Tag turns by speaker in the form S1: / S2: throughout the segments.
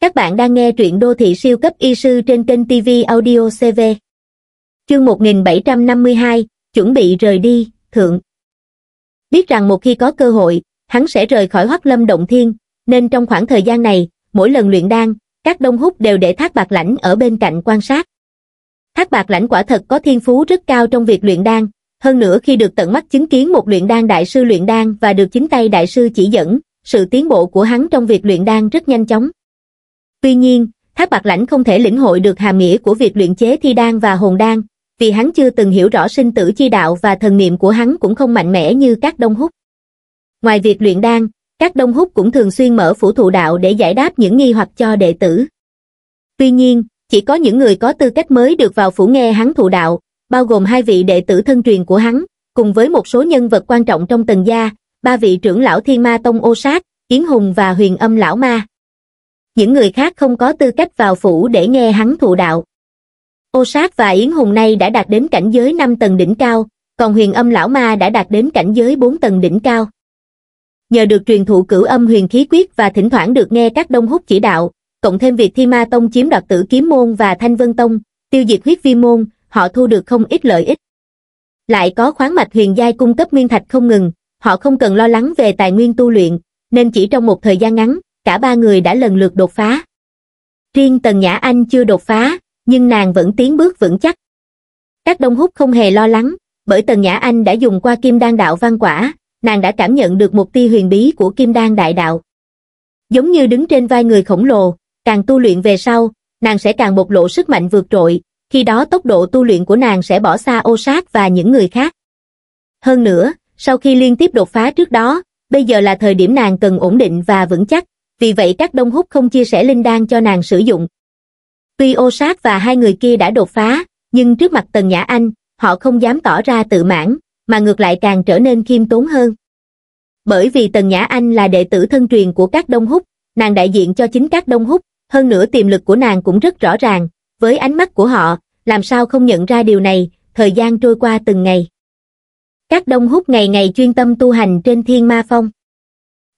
S1: Các bạn đang nghe truyện đô thị siêu cấp y sư trên kênh TV Audio CV. Chương 1752, chuẩn bị rời đi, thượng. Biết rằng một khi có cơ hội, hắn sẽ rời khỏi Hoắc Lâm động thiên, nên trong khoảng thời gian này, mỗi lần luyện đan, các Đông Húc đều để Thác Bạc Lãnh ở bên cạnh quan sát. Thác Bạc Lãnh quả thật có thiên phú rất cao trong việc luyện đan, hơn nữa khi được tận mắt chứng kiến một luyện đan đại sư luyện đan và được chính tay đại sư chỉ dẫn, sự tiến bộ của hắn trong việc luyện đan rất nhanh chóng. Tuy nhiên, Thác Bạc Lãnh không thể lĩnh hội được hàm nghĩa của việc luyện chế thi đan và hồn đan, vì hắn chưa từng hiểu rõ sinh tử chi đạo và thần niệm của hắn cũng không mạnh mẽ như các đông húc. Ngoài việc luyện đan, các đông húc cũng thường xuyên mở phủ thụ đạo để giải đáp những nghi hoặc cho đệ tử. Tuy nhiên, chỉ có những người có tư cách mới được vào phủ nghe hắn thụ đạo, bao gồm hai vị đệ tử thân truyền của hắn, cùng với một số nhân vật quan trọng trong tần gia, ba vị trưởng lão Thiên Ma Tông Ô Sát, Yến Hùng và Huyền Âm Lão Ma những người khác không có tư cách vào phủ để nghe hắn thụ đạo ô sát và yến hùng nay đã đạt đến cảnh giới năm tầng đỉnh cao còn huyền âm lão ma đã đạt đến cảnh giới bốn tầng đỉnh cao nhờ được truyền thụ cửu âm huyền khí quyết và thỉnh thoảng được nghe các đông hút chỉ đạo cộng thêm việc thi ma tông chiếm đoạt tử kiếm môn và thanh vân tông tiêu diệt huyết vi môn họ thu được không ít lợi ích lại có khoáng mạch huyền giai cung cấp nguyên thạch không ngừng họ không cần lo lắng về tài nguyên tu luyện nên chỉ trong một thời gian ngắn cả ba người đã lần lượt đột phá. Riêng Tần Nhã Anh chưa đột phá, nhưng nàng vẫn tiến bước vững chắc. Các đông hút không hề lo lắng, bởi Tần Nhã Anh đã dùng qua kim đan đạo văn quả, nàng đã cảm nhận được một tia huyền bí của kim đan đại đạo. Giống như đứng trên vai người khổng lồ, càng tu luyện về sau, nàng sẽ càng bộc lộ sức mạnh vượt trội, khi đó tốc độ tu luyện của nàng sẽ bỏ xa ô sát và những người khác. Hơn nữa, sau khi liên tiếp đột phá trước đó, bây giờ là thời điểm nàng cần ổn định và vững chắc vì vậy các đông hút không chia sẻ linh đan cho nàng sử dụng. Tuy ô sát và hai người kia đã đột phá, nhưng trước mặt Tần Nhã Anh, họ không dám tỏ ra tự mãn, mà ngược lại càng trở nên khiêm tốn hơn. Bởi vì Tần Nhã Anh là đệ tử thân truyền của các đông hút, nàng đại diện cho chính các đông hút, hơn nữa tiềm lực của nàng cũng rất rõ ràng, với ánh mắt của họ, làm sao không nhận ra điều này, thời gian trôi qua từng ngày. Các đông hút ngày ngày chuyên tâm tu hành trên thiên ma phong.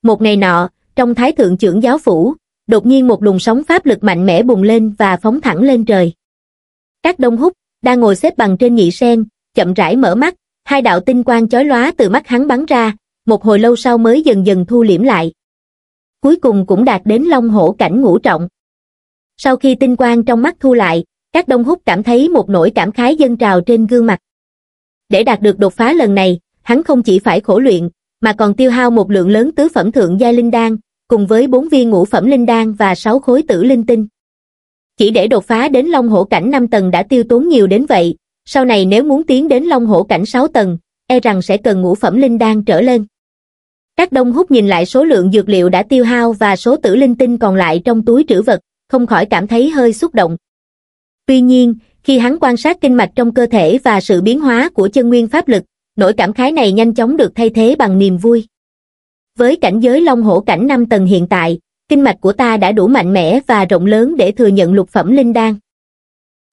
S1: Một ngày nọ, trong thái thượng trưởng giáo phủ, đột nhiên một đùng sóng pháp lực mạnh mẽ bùng lên và phóng thẳng lên trời. Các đông húc, đang ngồi xếp bằng trên nhị sen, chậm rãi mở mắt, hai đạo tinh quang chói lóa từ mắt hắn bắn ra, một hồi lâu sau mới dần dần thu liễm lại. Cuối cùng cũng đạt đến long hổ cảnh ngũ trọng. Sau khi tinh quang trong mắt thu lại, các đông húc cảm thấy một nỗi cảm khái dâng trào trên gương mặt. Để đạt được đột phá lần này, hắn không chỉ phải khổ luyện, mà còn tiêu hao một lượng lớn tứ phẩm thượng giai linh đan, cùng với bốn viên ngũ phẩm linh đan và sáu khối tử linh tinh. Chỉ để đột phá đến long hổ cảnh 5 tầng đã tiêu tốn nhiều đến vậy, sau này nếu muốn tiến đến long hổ cảnh 6 tầng, e rằng sẽ cần ngũ phẩm linh đan trở lên. Các đông hút nhìn lại số lượng dược liệu đã tiêu hao và số tử linh tinh còn lại trong túi trữ vật, không khỏi cảm thấy hơi xúc động. Tuy nhiên, khi hắn quan sát kinh mạch trong cơ thể và sự biến hóa của chân nguyên pháp lực, nỗi cảm khái này nhanh chóng được thay thế bằng niềm vui với cảnh giới long hổ cảnh năm tầng hiện tại kinh mạch của ta đã đủ mạnh mẽ và rộng lớn để thừa nhận lục phẩm linh đan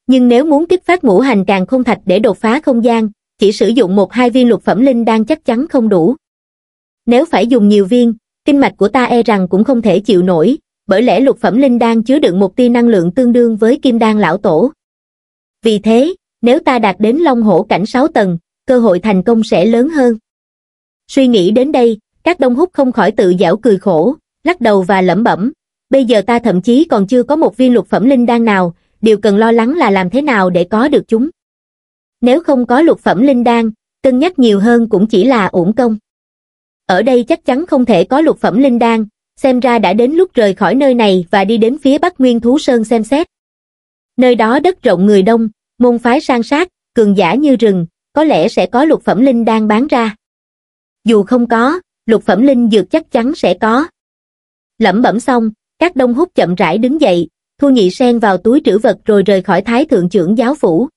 S1: nhưng nếu muốn kích phát ngũ hành càng không thạch để đột phá không gian chỉ sử dụng một hai viên lục phẩm linh đan chắc chắn không đủ nếu phải dùng nhiều viên kinh mạch của ta e rằng cũng không thể chịu nổi bởi lẽ lục phẩm linh đan chứa đựng một tia năng lượng tương đương với kim đan lão tổ vì thế nếu ta đạt đến long hổ cảnh sáu tầng cơ hội thành công sẽ lớn hơn. Suy nghĩ đến đây, các đông hút không khỏi tự giảo cười khổ, lắc đầu và lẩm bẩm. Bây giờ ta thậm chí còn chưa có một viên lục phẩm linh đan nào, điều cần lo lắng là làm thế nào để có được chúng. Nếu không có lục phẩm linh đan, cân nhắc nhiều hơn cũng chỉ là uổng công. Ở đây chắc chắn không thể có lục phẩm linh đan, xem ra đã đến lúc rời khỏi nơi này và đi đến phía Bắc Nguyên Thú Sơn xem xét. Nơi đó đất rộng người đông, môn phái sang sát, cường giả như rừng, có lẽ sẽ có lục phẩm linh đang bán ra. Dù không có, lục phẩm linh dược chắc chắn sẽ có. Lẩm bẩm xong, các đông hút chậm rãi đứng dậy, thu nhị sen vào túi trữ vật rồi rời khỏi thái thượng trưởng giáo phủ.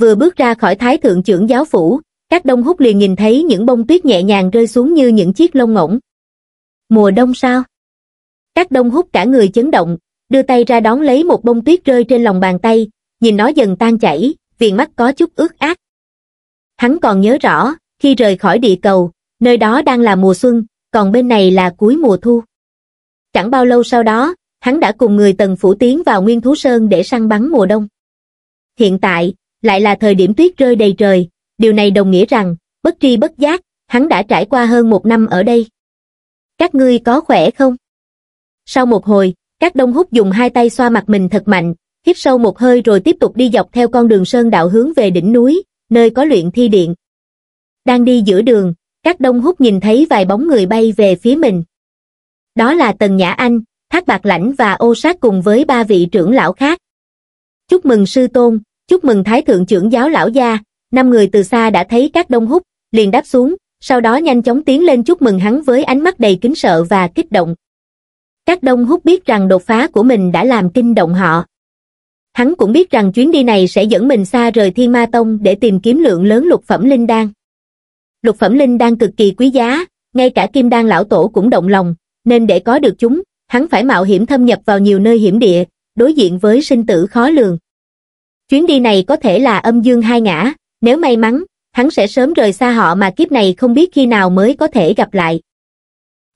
S1: Vừa bước ra khỏi thái thượng trưởng giáo phủ, các đông hút liền nhìn thấy những bông tuyết nhẹ nhàng rơi xuống như những chiếc lông ngỗng. Mùa đông sao? Các đông hút cả người chấn động, đưa tay ra đón lấy một bông tuyết rơi trên lòng bàn tay, nhìn nó dần tan chảy, viền mắt có chút ướt át. Hắn còn nhớ rõ, khi rời khỏi địa cầu, nơi đó đang là mùa xuân, còn bên này là cuối mùa thu. Chẳng bao lâu sau đó, hắn đã cùng người tần phủ tiến vào Nguyên Thú Sơn để săn bắn mùa đông. Hiện tại, lại là thời điểm tuyết rơi đầy trời, điều này đồng nghĩa rằng, bất tri bất giác, hắn đã trải qua hơn một năm ở đây. Các ngươi có khỏe không? Sau một hồi, các đông hút dùng hai tay xoa mặt mình thật mạnh, hít sâu một hơi rồi tiếp tục đi dọc theo con đường sơn đạo hướng về đỉnh núi, nơi có luyện thi điện. Đang đi giữa đường, các đông hút nhìn thấy vài bóng người bay về phía mình. Đó là Tần Nhã Anh, Thác Bạc Lãnh và ô sát cùng với ba vị trưởng lão khác. Chúc mừng sư tôn, chúc mừng Thái Thượng trưởng giáo lão gia, năm người từ xa đã thấy các đông hút, liền đáp xuống, sau đó nhanh chóng tiến lên chúc mừng hắn với ánh mắt đầy kính sợ và kích động. Các đông hút biết rằng đột phá của mình đã làm kinh động họ, hắn cũng biết rằng chuyến đi này sẽ dẫn mình xa rời Thiên Ma Tông để tìm kiếm lượng lớn lục phẩm linh đan. Lục phẩm linh đan cực kỳ quý giá, ngay cả kim đan lão tổ cũng động lòng, nên để có được chúng, hắn phải mạo hiểm thâm nhập vào nhiều nơi hiểm địa, đối diện với sinh tử khó lường. Chuyến đi này có thể là âm dương hai ngã, nếu may mắn, hắn sẽ sớm rời xa họ mà kiếp này không biết khi nào mới có thể gặp lại.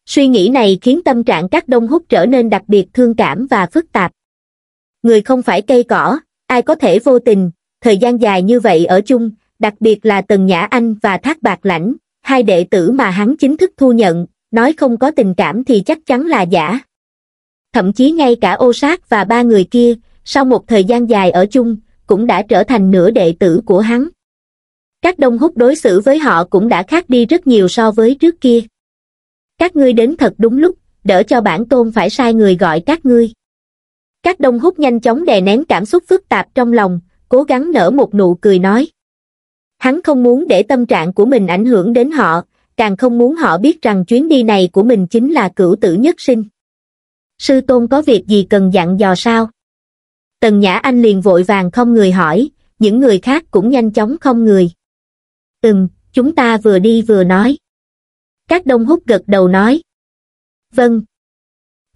S1: Suy nghĩ này khiến tâm trạng các đông hút trở nên đặc biệt thương cảm và phức tạp người không phải cây cỏ, ai có thể vô tình, thời gian dài như vậy ở chung, đặc biệt là Tần Nhã Anh và Thác Bạc Lãnh, hai đệ tử mà hắn chính thức thu nhận, nói không có tình cảm thì chắc chắn là giả. Thậm chí ngay cả ô sát và ba người kia, sau một thời gian dài ở chung, cũng đã trở thành nửa đệ tử của hắn. Các đông hút đối xử với họ cũng đã khác đi rất nhiều so với trước kia. Các ngươi đến thật đúng lúc, đỡ cho bản tôn phải sai người gọi các ngươi. Các đông hút nhanh chóng đè nén cảm xúc phức tạp trong lòng, cố gắng nở một nụ cười nói. Hắn không muốn để tâm trạng của mình ảnh hưởng đến họ, càng không muốn họ biết rằng chuyến đi này của mình chính là cửu tử nhất sinh. Sư Tôn có việc gì cần dặn dò sao? Tần Nhã Anh liền vội vàng không người hỏi, những người khác cũng nhanh chóng không người. Ừm, chúng ta vừa đi vừa nói. Các đông hút gật đầu nói. Vâng.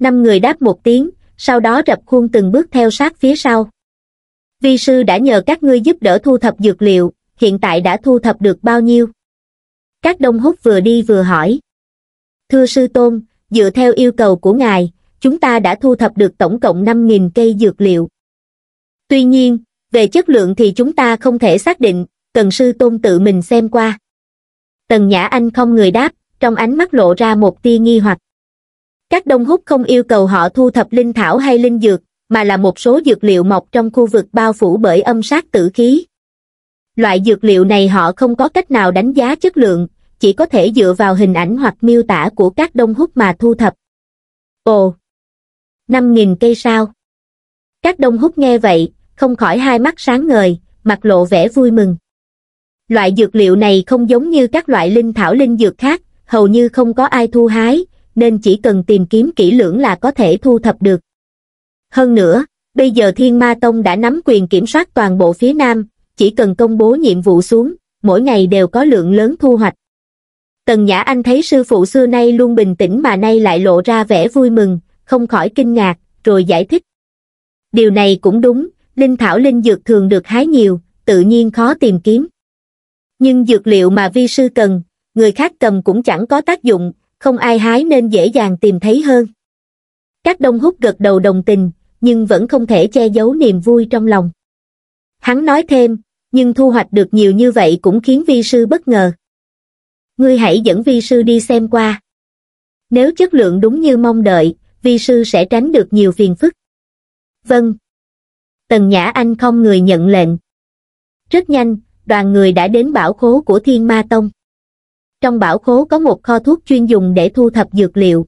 S1: Năm người đáp một tiếng, sau đó rập khuôn từng bước theo sát phía sau vi sư đã nhờ các ngươi giúp đỡ thu thập dược liệu hiện tại đã thu thập được bao nhiêu các đông húc vừa đi vừa hỏi thưa sư tôn dựa theo yêu cầu của ngài chúng ta đã thu thập được tổng cộng năm nghìn cây dược liệu tuy nhiên về chất lượng thì chúng ta không thể xác định cần sư tôn tự mình xem qua tần nhã anh không người đáp trong ánh mắt lộ ra một tia nghi hoặc các đông hút không yêu cầu họ thu thập linh thảo hay linh dược, mà là một số dược liệu mọc trong khu vực bao phủ bởi âm sát tử khí. Loại dược liệu này họ không có cách nào đánh giá chất lượng, chỉ có thể dựa vào hình ảnh hoặc miêu tả của các đông hút mà thu thập. Ồ! 5.000 cây sao? Các đông hút nghe vậy, không khỏi hai mắt sáng ngời, mặt lộ vẻ vui mừng. Loại dược liệu này không giống như các loại linh thảo linh dược khác, hầu như không có ai thu hái, nên chỉ cần tìm kiếm kỹ lưỡng là có thể thu thập được. Hơn nữa, bây giờ Thiên Ma Tông đã nắm quyền kiểm soát toàn bộ phía Nam, chỉ cần công bố nhiệm vụ xuống, mỗi ngày đều có lượng lớn thu hoạch. Tần Nhã Anh thấy sư phụ xưa nay luôn bình tĩnh mà nay lại lộ ra vẻ vui mừng, không khỏi kinh ngạc, rồi giải thích. Điều này cũng đúng, linh thảo linh dược thường được hái nhiều, tự nhiên khó tìm kiếm. Nhưng dược liệu mà vi sư cần, người khác cầm cũng chẳng có tác dụng, không ai hái nên dễ dàng tìm thấy hơn. Các đông hút gật đầu đồng tình, nhưng vẫn không thể che giấu niềm vui trong lòng. Hắn nói thêm, nhưng thu hoạch được nhiều như vậy cũng khiến vi sư bất ngờ. Ngươi hãy dẫn vi sư đi xem qua. Nếu chất lượng đúng như mong đợi, vi sư sẽ tránh được nhiều phiền phức. Vâng. Tần Nhã Anh không người nhận lệnh. Rất nhanh, đoàn người đã đến bảo khố của Thiên Ma Tông trong bảo khố có một kho thuốc chuyên dùng để thu thập dược liệu.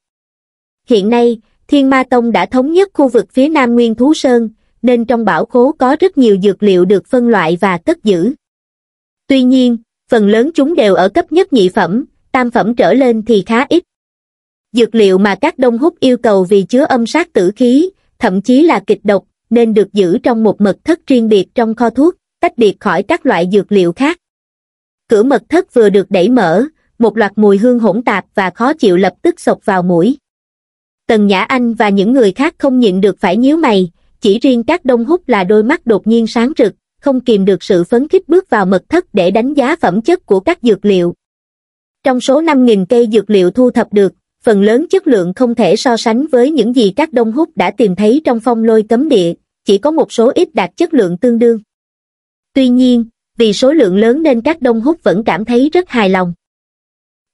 S1: Hiện nay, Thiên Ma Tông đã thống nhất khu vực phía Nam Nguyên Thú Sơn, nên trong bảo khố có rất nhiều dược liệu được phân loại và cất giữ. Tuy nhiên, phần lớn chúng đều ở cấp nhất nhị phẩm, tam phẩm trở lên thì khá ít. Dược liệu mà các đông hút yêu cầu vì chứa âm sát tử khí, thậm chí là kịch độc, nên được giữ trong một mật thất riêng biệt trong kho thuốc, tách biệt khỏi các loại dược liệu khác. Cửa mật thất vừa được đẩy mở, một loạt mùi hương hỗn tạp và khó chịu lập tức sộc vào mũi tần nhã anh và những người khác không nhịn được phải nhíu mày chỉ riêng các đông hút là đôi mắt đột nhiên sáng rực không kìm được sự phấn khích bước vào mật thất để đánh giá phẩm chất của các dược liệu trong số 5.000 cây dược liệu thu thập được phần lớn chất lượng không thể so sánh với những gì các đông hút đã tìm thấy trong phong lôi cấm địa chỉ có một số ít đạt chất lượng tương đương tuy nhiên vì số lượng lớn nên các đông hút vẫn cảm thấy rất hài lòng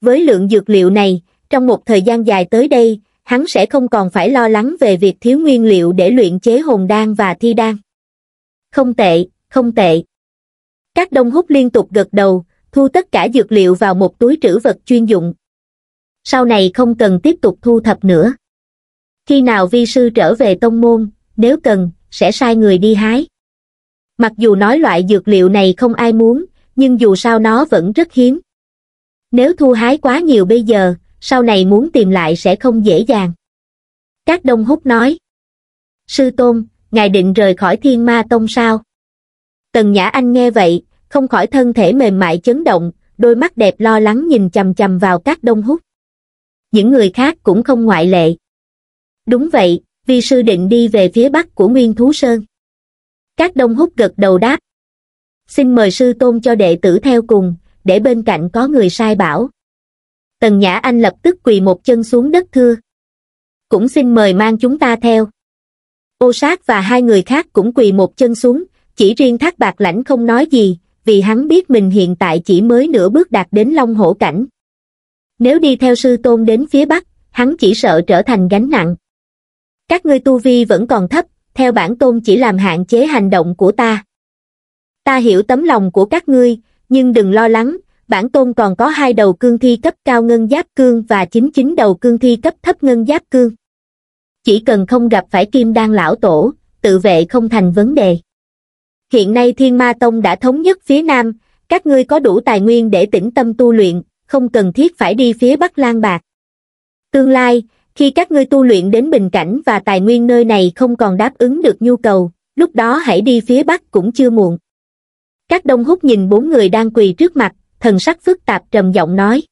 S1: với lượng dược liệu này, trong một thời gian dài tới đây, hắn sẽ không còn phải lo lắng về việc thiếu nguyên liệu để luyện chế hồn đan và thi đan. Không tệ, không tệ. Các đông hút liên tục gật đầu, thu tất cả dược liệu vào một túi trữ vật chuyên dụng. Sau này không cần tiếp tục thu thập nữa. Khi nào vi sư trở về tông môn, nếu cần, sẽ sai người đi hái. Mặc dù nói loại dược liệu này không ai muốn, nhưng dù sao nó vẫn rất hiếm. Nếu thu hái quá nhiều bây giờ, sau này muốn tìm lại sẽ không dễ dàng. Các Đông Húc nói. Sư Tôn, ngài định rời khỏi thiên ma tông sao? Tần Nhã Anh nghe vậy, không khỏi thân thể mềm mại chấn động, đôi mắt đẹp lo lắng nhìn chầm chầm vào các Đông Húc. Những người khác cũng không ngoại lệ. Đúng vậy, vi sư định đi về phía bắc của Nguyên Thú Sơn. Các Đông Húc gật đầu đáp. Xin mời sư tôn cho đệ tử theo cùng, để bên cạnh có người sai bảo. Tần Nhã Anh lập tức quỳ một chân xuống đất thưa. Cũng xin mời mang chúng ta theo. Ô sát và hai người khác cũng quỳ một chân xuống, chỉ riêng thác bạc lãnh không nói gì, vì hắn biết mình hiện tại chỉ mới nửa bước đạt đến long hổ cảnh. Nếu đi theo sư tôn đến phía bắc, hắn chỉ sợ trở thành gánh nặng. Các ngươi tu vi vẫn còn thấp, theo bản tôn chỉ làm hạn chế hành động của ta. Ta hiểu tấm lòng của các ngươi, nhưng đừng lo lắng, bản tôn còn có hai đầu cương thi cấp cao ngân giáp cương và 99 đầu cương thi cấp thấp ngân giáp cương. Chỉ cần không gặp phải kim đan lão tổ, tự vệ không thành vấn đề. Hiện nay Thiên Ma Tông đã thống nhất phía Nam, các ngươi có đủ tài nguyên để tĩnh tâm tu luyện, không cần thiết phải đi phía Bắc Lan Bạc. Tương lai, khi các ngươi tu luyện đến bình cảnh và tài nguyên nơi này không còn đáp ứng được nhu cầu, lúc đó hãy đi phía Bắc cũng chưa muộn. Các đông hút nhìn bốn người đang quỳ trước mặt, thần sắc phức tạp trầm giọng nói.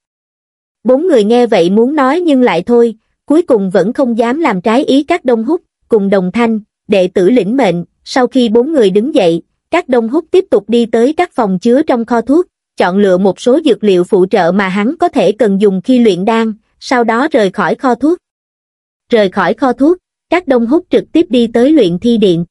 S1: Bốn người nghe vậy muốn nói nhưng lại thôi, cuối cùng vẫn không dám làm trái ý các đông hút, cùng đồng thanh, đệ tử lĩnh mệnh, sau khi bốn người đứng dậy, các đông hút tiếp tục đi tới các phòng chứa trong kho thuốc, chọn lựa một số dược liệu phụ trợ mà hắn có thể cần dùng khi luyện đan, sau đó rời khỏi kho thuốc. Rời khỏi kho thuốc, các đông hút trực tiếp đi tới luyện thi điện.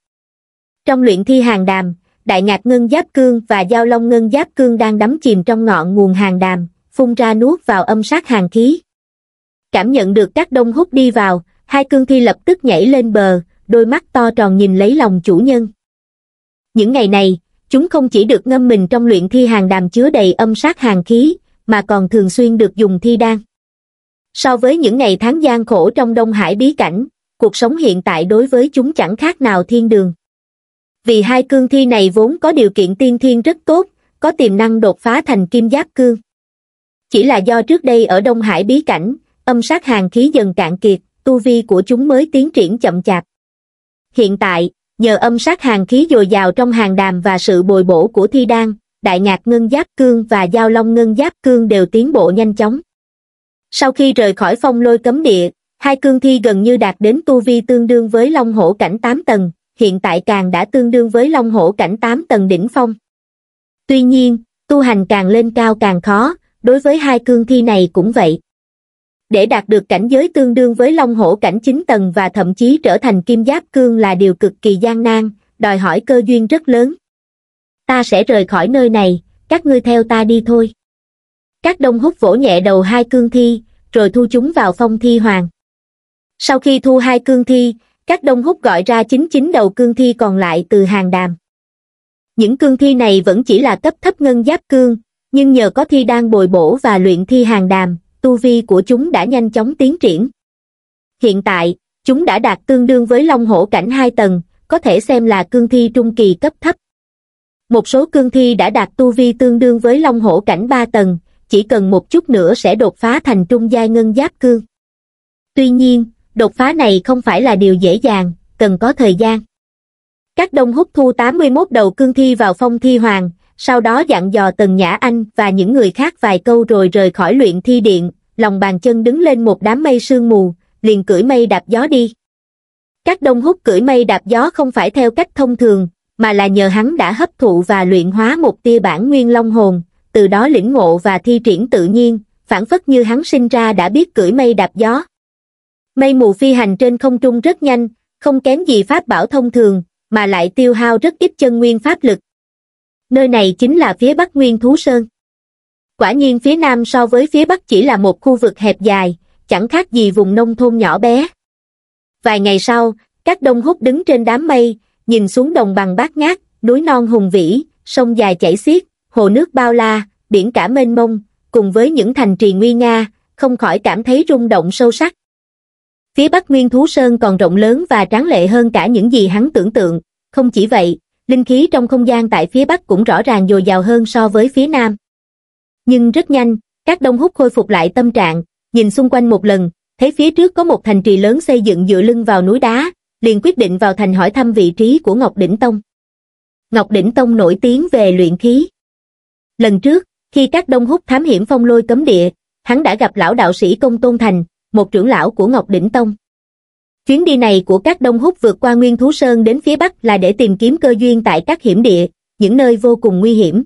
S1: Trong luyện thi hàng đàm, đại ngạc ngân giáp cương và giao long ngân giáp cương đang đắm chìm trong ngọn nguồn hàng đàm phun ra nuốt vào âm sát hàng khí cảm nhận được các đông hút đi vào hai cương thi lập tức nhảy lên bờ đôi mắt to tròn nhìn lấy lòng chủ nhân những ngày này chúng không chỉ được ngâm mình trong luyện thi hàng đàm chứa đầy âm sát hàng khí mà còn thường xuyên được dùng thi đan so với những ngày tháng gian khổ trong đông hải bí cảnh cuộc sống hiện tại đối với chúng chẳng khác nào thiên đường vì hai cương thi này vốn có điều kiện tiên thiên rất tốt có tiềm năng đột phá thành kim giáp cương chỉ là do trước đây ở đông hải bí cảnh âm sát hàng khí dần cạn kiệt tu vi của chúng mới tiến triển chậm chạp hiện tại nhờ âm sát hàng khí dồi dào trong hàng đàm và sự bồi bổ của thi đan đại ngạc ngân giáp cương và giao long ngân giáp cương đều tiến bộ nhanh chóng sau khi rời khỏi phong lôi cấm địa hai cương thi gần như đạt đến tu vi tương đương với long hổ cảnh tám tầng hiện tại càng đã tương đương với long hổ cảnh 8 tầng đỉnh phong. Tuy nhiên, tu hành càng lên cao càng khó, đối với hai cương thi này cũng vậy. Để đạt được cảnh giới tương đương với long hổ cảnh 9 tầng và thậm chí trở thành kim giáp cương là điều cực kỳ gian nan, đòi hỏi cơ duyên rất lớn. Ta sẽ rời khỏi nơi này, các ngươi theo ta đi thôi. Các đông hút vỗ nhẹ đầu hai cương thi, rồi thu chúng vào phong thi hoàng. Sau khi thu hai cương thi, các đông hút gọi ra chín chín đầu cương thi còn lại từ hàng đàm những cương thi này vẫn chỉ là cấp thấp ngân giáp cương nhưng nhờ có thi đang bồi bổ và luyện thi hàng đàm tu vi của chúng đã nhanh chóng tiến triển hiện tại chúng đã đạt tương đương với long hổ cảnh hai tầng có thể xem là cương thi trung kỳ cấp thấp một số cương thi đã đạt tu vi tương đương với long hổ cảnh ba tầng chỉ cần một chút nữa sẽ đột phá thành trung giai ngân giáp cương tuy nhiên đột phá này không phải là điều dễ dàng, cần có thời gian. Các đông hút thu 81 đầu cương thi vào phong thi hoàng, sau đó dặn dò Tần Nhã Anh và những người khác vài câu rồi rời khỏi luyện thi điện, lòng bàn chân đứng lên một đám mây sương mù, liền cưỡi mây đạp gió đi. Các đông hút cưỡi mây đạp gió không phải theo cách thông thường, mà là nhờ hắn đã hấp thụ và luyện hóa một tia bản nguyên long hồn, từ đó lĩnh ngộ và thi triển tự nhiên, phản phất như hắn sinh ra đã biết cưỡi mây đạp gió. Mây mù phi hành trên không trung rất nhanh, không kém gì pháp bảo thông thường, mà lại tiêu hao rất ít chân nguyên pháp lực. Nơi này chính là phía bắc Nguyên Thú Sơn. Quả nhiên phía nam so với phía bắc chỉ là một khu vực hẹp dài, chẳng khác gì vùng nông thôn nhỏ bé. Vài ngày sau, các đông hút đứng trên đám mây, nhìn xuống đồng bằng bát ngát, núi non hùng vĩ, sông dài chảy xiết, hồ nước bao la, biển cả mênh mông, cùng với những thành trì nguy nga, không khỏi cảm thấy rung động sâu sắc phía bắc nguyên thú sơn còn rộng lớn và tráng lệ hơn cả những gì hắn tưởng tượng không chỉ vậy linh khí trong không gian tại phía bắc cũng rõ ràng dồi dào hơn so với phía nam nhưng rất nhanh các đông hút khôi phục lại tâm trạng nhìn xung quanh một lần thấy phía trước có một thành trì lớn xây dựng dựa lưng vào núi đá liền quyết định vào thành hỏi thăm vị trí của ngọc đỉnh tông ngọc đỉnh tông nổi tiếng về luyện khí lần trước khi các đông hút thám hiểm phong lôi cấm địa hắn đã gặp lão đạo sĩ công tôn thành một trưởng lão của Ngọc Đỉnh Tông. Chuyến đi này của các Đông Húc vượt qua Nguyên Thú Sơn đến phía Bắc là để tìm kiếm cơ duyên tại các hiểm địa, những nơi vô cùng nguy hiểm.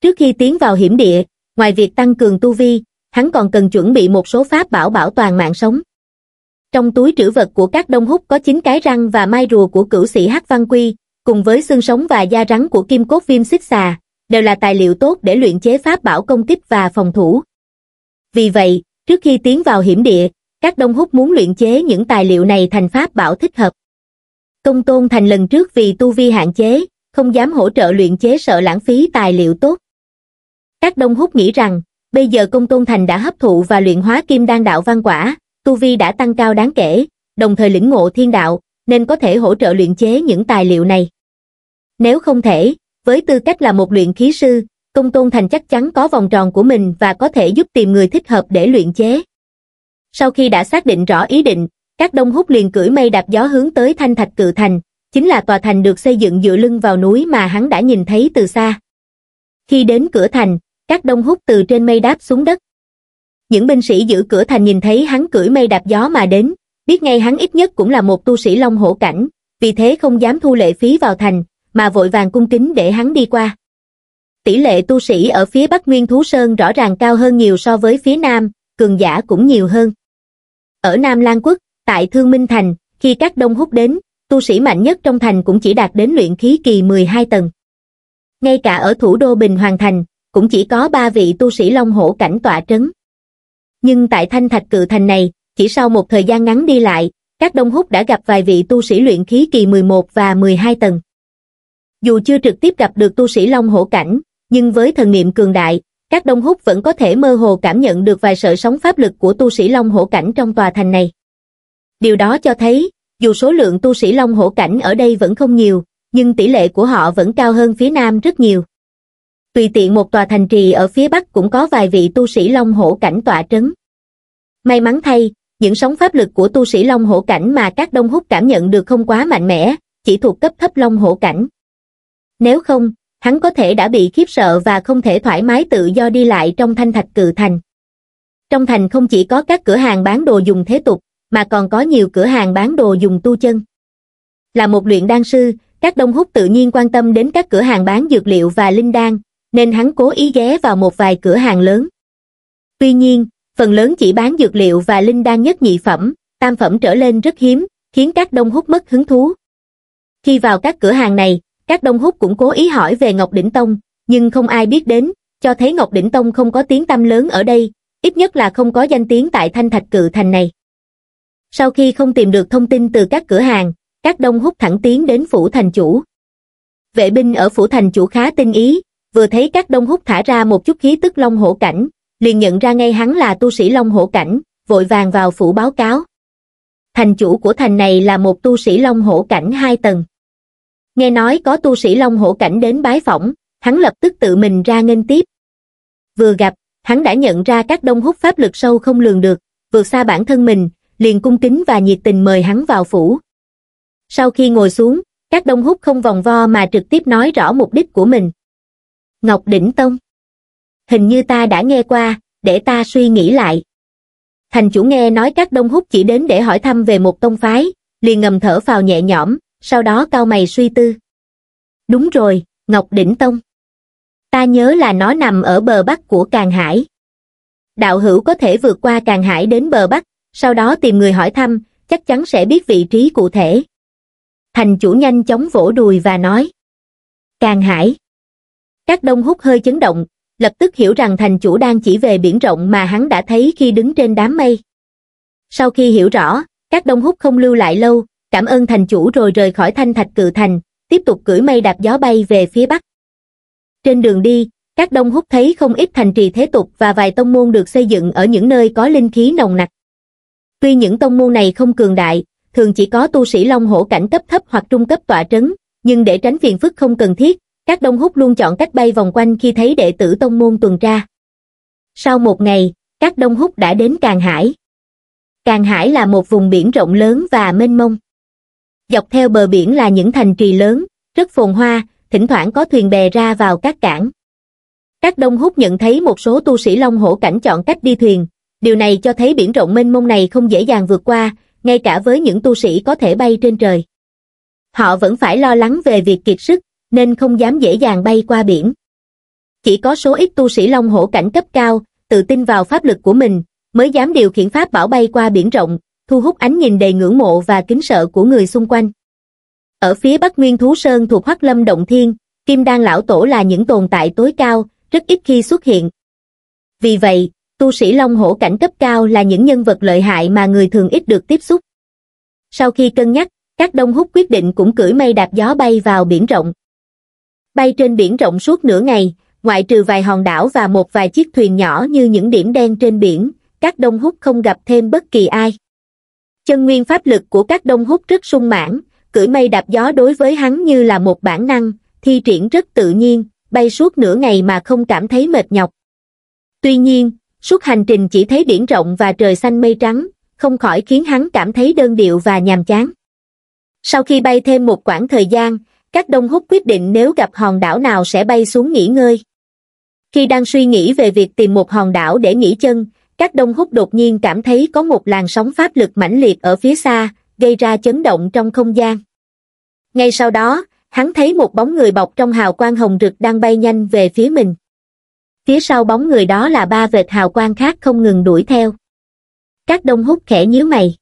S1: Trước khi tiến vào hiểm địa, ngoài việc tăng cường tu vi, hắn còn cần chuẩn bị một số pháp bảo bảo toàn mạng sống. Trong túi trữ vật của các Đông Húc có 9 cái răng và mai rùa của cửu sĩ Hắc Văn Quy, cùng với xương sống và da rắn của kim cốt viêm xích xà, đều là tài liệu tốt để luyện chế pháp bảo công kích và phòng thủ. Vì vậy, trước khi tiến vào hiểm địa các đông húc muốn luyện chế những tài liệu này thành pháp bảo thích hợp công tôn thành lần trước vì tu vi hạn chế không dám hỗ trợ luyện chế sợ lãng phí tài liệu tốt các đông húc nghĩ rằng bây giờ công tôn thành đã hấp thụ và luyện hóa kim đan đạo văn quả tu vi đã tăng cao đáng kể đồng thời lĩnh ngộ thiên đạo nên có thể hỗ trợ luyện chế những tài liệu này nếu không thể với tư cách là một luyện khí sư Tung Tôn Thành chắc chắn có vòng tròn của mình và có thể giúp tìm người thích hợp để luyện chế. Sau khi đã xác định rõ ý định, các đông hút liền cưỡi mây đạp gió hướng tới Thanh Thạch Cự Thành, chính là tòa thành được xây dựng dựa lưng vào núi mà hắn đã nhìn thấy từ xa. Khi đến cửa thành, các đông hút từ trên mây đáp xuống đất. Những binh sĩ giữ cửa thành nhìn thấy hắn cưỡi mây đạp gió mà đến, biết ngay hắn ít nhất cũng là một tu sĩ long hổ cảnh, vì thế không dám thu lệ phí vào thành, mà vội vàng cung kính để hắn đi qua tỷ lệ tu sĩ ở phía Bắc Nguyên Thú Sơn rõ ràng cao hơn nhiều so với phía Nam, cường giả cũng nhiều hơn. Ở Nam Lan Quốc, tại Thương Minh Thành, khi các đông hút đến, tu sĩ mạnh nhất trong thành cũng chỉ đạt đến luyện khí kỳ 12 tầng. Ngay cả ở thủ đô Bình Hoàng Thành, cũng chỉ có ba vị tu sĩ Long Hổ cảnh tọa trấn. Nhưng tại Thanh Thạch Cự Thành này, chỉ sau một thời gian ngắn đi lại, các đông hút đã gặp vài vị tu sĩ luyện khí kỳ 11 và 12 tầng. Dù chưa trực tiếp gặp được tu sĩ Long Hổ Cảnh, nhưng với thần niệm cường đại, các đông húc vẫn có thể mơ hồ cảm nhận được vài sợi sóng pháp lực của tu sĩ Long Hổ Cảnh trong tòa thành này. Điều đó cho thấy, dù số lượng tu sĩ Long Hổ Cảnh ở đây vẫn không nhiều, nhưng tỷ lệ của họ vẫn cao hơn phía Nam rất nhiều. Tùy tiện một tòa thành trì ở phía Bắc cũng có vài vị tu sĩ Long Hổ Cảnh tọa trấn. May mắn thay, những sóng pháp lực của tu sĩ Long Hổ Cảnh mà các đông húc cảm nhận được không quá mạnh mẽ, chỉ thuộc cấp thấp Long Hổ Cảnh. Nếu không, hắn có thể đã bị khiếp sợ và không thể thoải mái tự do đi lại trong thanh thạch cự thành. Trong thành không chỉ có các cửa hàng bán đồ dùng thế tục, mà còn có nhiều cửa hàng bán đồ dùng tu chân. Là một luyện đan sư, các đông hút tự nhiên quan tâm đến các cửa hàng bán dược liệu và linh đan, nên hắn cố ý ghé vào một vài cửa hàng lớn. Tuy nhiên, phần lớn chỉ bán dược liệu và linh đan nhất nhị phẩm, tam phẩm trở lên rất hiếm, khiến các đông hút mất hứng thú. Khi vào các cửa hàng này, các Đông hút cũng cố ý hỏi về Ngọc Đỉnh Tông, nhưng không ai biết đến, cho thấy Ngọc Đỉnh Tông không có tiếng tăm lớn ở đây, ít nhất là không có danh tiếng tại Thanh Thạch Cự Thành này. Sau khi không tìm được thông tin từ các cửa hàng, các Đông hút thẳng tiến đến phủ thành chủ. Vệ binh ở phủ thành chủ khá tinh ý, vừa thấy các Đông hút thả ra một chút khí tức Long Hổ Cảnh, liền nhận ra ngay hắn là tu sĩ Long Hổ Cảnh, vội vàng vào phủ báo cáo. Thành chủ của thành này là một tu sĩ Long Hổ Cảnh hai tầng nghe nói có tu sĩ long hổ cảnh đến bái phỏng hắn lập tức tự mình ra nghênh tiếp vừa gặp hắn đã nhận ra các đông hút pháp lực sâu không lường được vượt xa bản thân mình liền cung kính và nhiệt tình mời hắn vào phủ sau khi ngồi xuống các đông hút không vòng vo mà trực tiếp nói rõ mục đích của mình ngọc đỉnh tông hình như ta đã nghe qua để ta suy nghĩ lại thành chủ nghe nói các đông hút chỉ đến để hỏi thăm về một tông phái liền ngầm thở phào nhẹ nhõm sau đó cao mày suy tư đúng rồi ngọc đỉnh tông ta nhớ là nó nằm ở bờ bắc của càng hải đạo hữu có thể vượt qua càng hải đến bờ bắc sau đó tìm người hỏi thăm chắc chắn sẽ biết vị trí cụ thể thành chủ nhanh chóng vỗ đùi và nói càng hải các đông hút hơi chấn động lập tức hiểu rằng thành chủ đang chỉ về biển rộng mà hắn đã thấy khi đứng trên đám mây sau khi hiểu rõ các đông hút không lưu lại lâu cảm ơn thành chủ rồi rời khỏi thanh thạch cự thành tiếp tục cưỡi mây đạp gió bay về phía bắc trên đường đi các đông hút thấy không ít thành trì thế tục và vài tông môn được xây dựng ở những nơi có linh khí nồng nặc tuy những tông môn này không cường đại thường chỉ có tu sĩ long hổ cảnh cấp thấp hoặc trung cấp tọa trấn nhưng để tránh phiền phức không cần thiết các đông hút luôn chọn cách bay vòng quanh khi thấy đệ tử tông môn tuần tra sau một ngày các đông hút đã đến càng hải càng hải là một vùng biển rộng lớn và mênh mông dọc theo bờ biển là những thành trì lớn rất phồn hoa thỉnh thoảng có thuyền bè ra vào các cảng các đông hút nhận thấy một số tu sĩ long hổ cảnh chọn cách đi thuyền điều này cho thấy biển rộng mênh mông này không dễ dàng vượt qua ngay cả với những tu sĩ có thể bay trên trời họ vẫn phải lo lắng về việc kiệt sức nên không dám dễ dàng bay qua biển chỉ có số ít tu sĩ long hổ cảnh cấp cao tự tin vào pháp lực của mình mới dám điều khiển pháp bảo bay qua biển rộng thu hút ánh nhìn đầy ngưỡng mộ và kính sợ của người xung quanh. Ở phía Bắc Nguyên Thú Sơn thuộc Hoắc Lâm Động Thiên, Kim Đan Lão Tổ là những tồn tại tối cao, rất ít khi xuất hiện. Vì vậy, tu sĩ Long Hổ cảnh cấp cao là những nhân vật lợi hại mà người thường ít được tiếp xúc. Sau khi cân nhắc, các đông hút quyết định cũng cưỡi mây đạp gió bay vào biển rộng. Bay trên biển rộng suốt nửa ngày, ngoại trừ vài hòn đảo và một vài chiếc thuyền nhỏ như những điểm đen trên biển, các đông hút không gặp thêm bất kỳ ai chân nguyên pháp lực của các đông hút rất sung mãn cưỡi mây đạp gió đối với hắn như là một bản năng thi triển rất tự nhiên bay suốt nửa ngày mà không cảm thấy mệt nhọc tuy nhiên suốt hành trình chỉ thấy biển rộng và trời xanh mây trắng không khỏi khiến hắn cảm thấy đơn điệu và nhàm chán sau khi bay thêm một quãng thời gian các đông hút quyết định nếu gặp hòn đảo nào sẽ bay xuống nghỉ ngơi khi đang suy nghĩ về việc tìm một hòn đảo để nghỉ chân các đông hút đột nhiên cảm thấy có một làn sóng pháp lực mãnh liệt ở phía xa, gây ra chấn động trong không gian. Ngay sau đó, hắn thấy một bóng người bọc trong hào quang hồng rực đang bay nhanh về phía mình. Phía sau bóng người đó là ba vệt hào quang khác không ngừng đuổi theo. Các đông hút khẽ nhíu mày.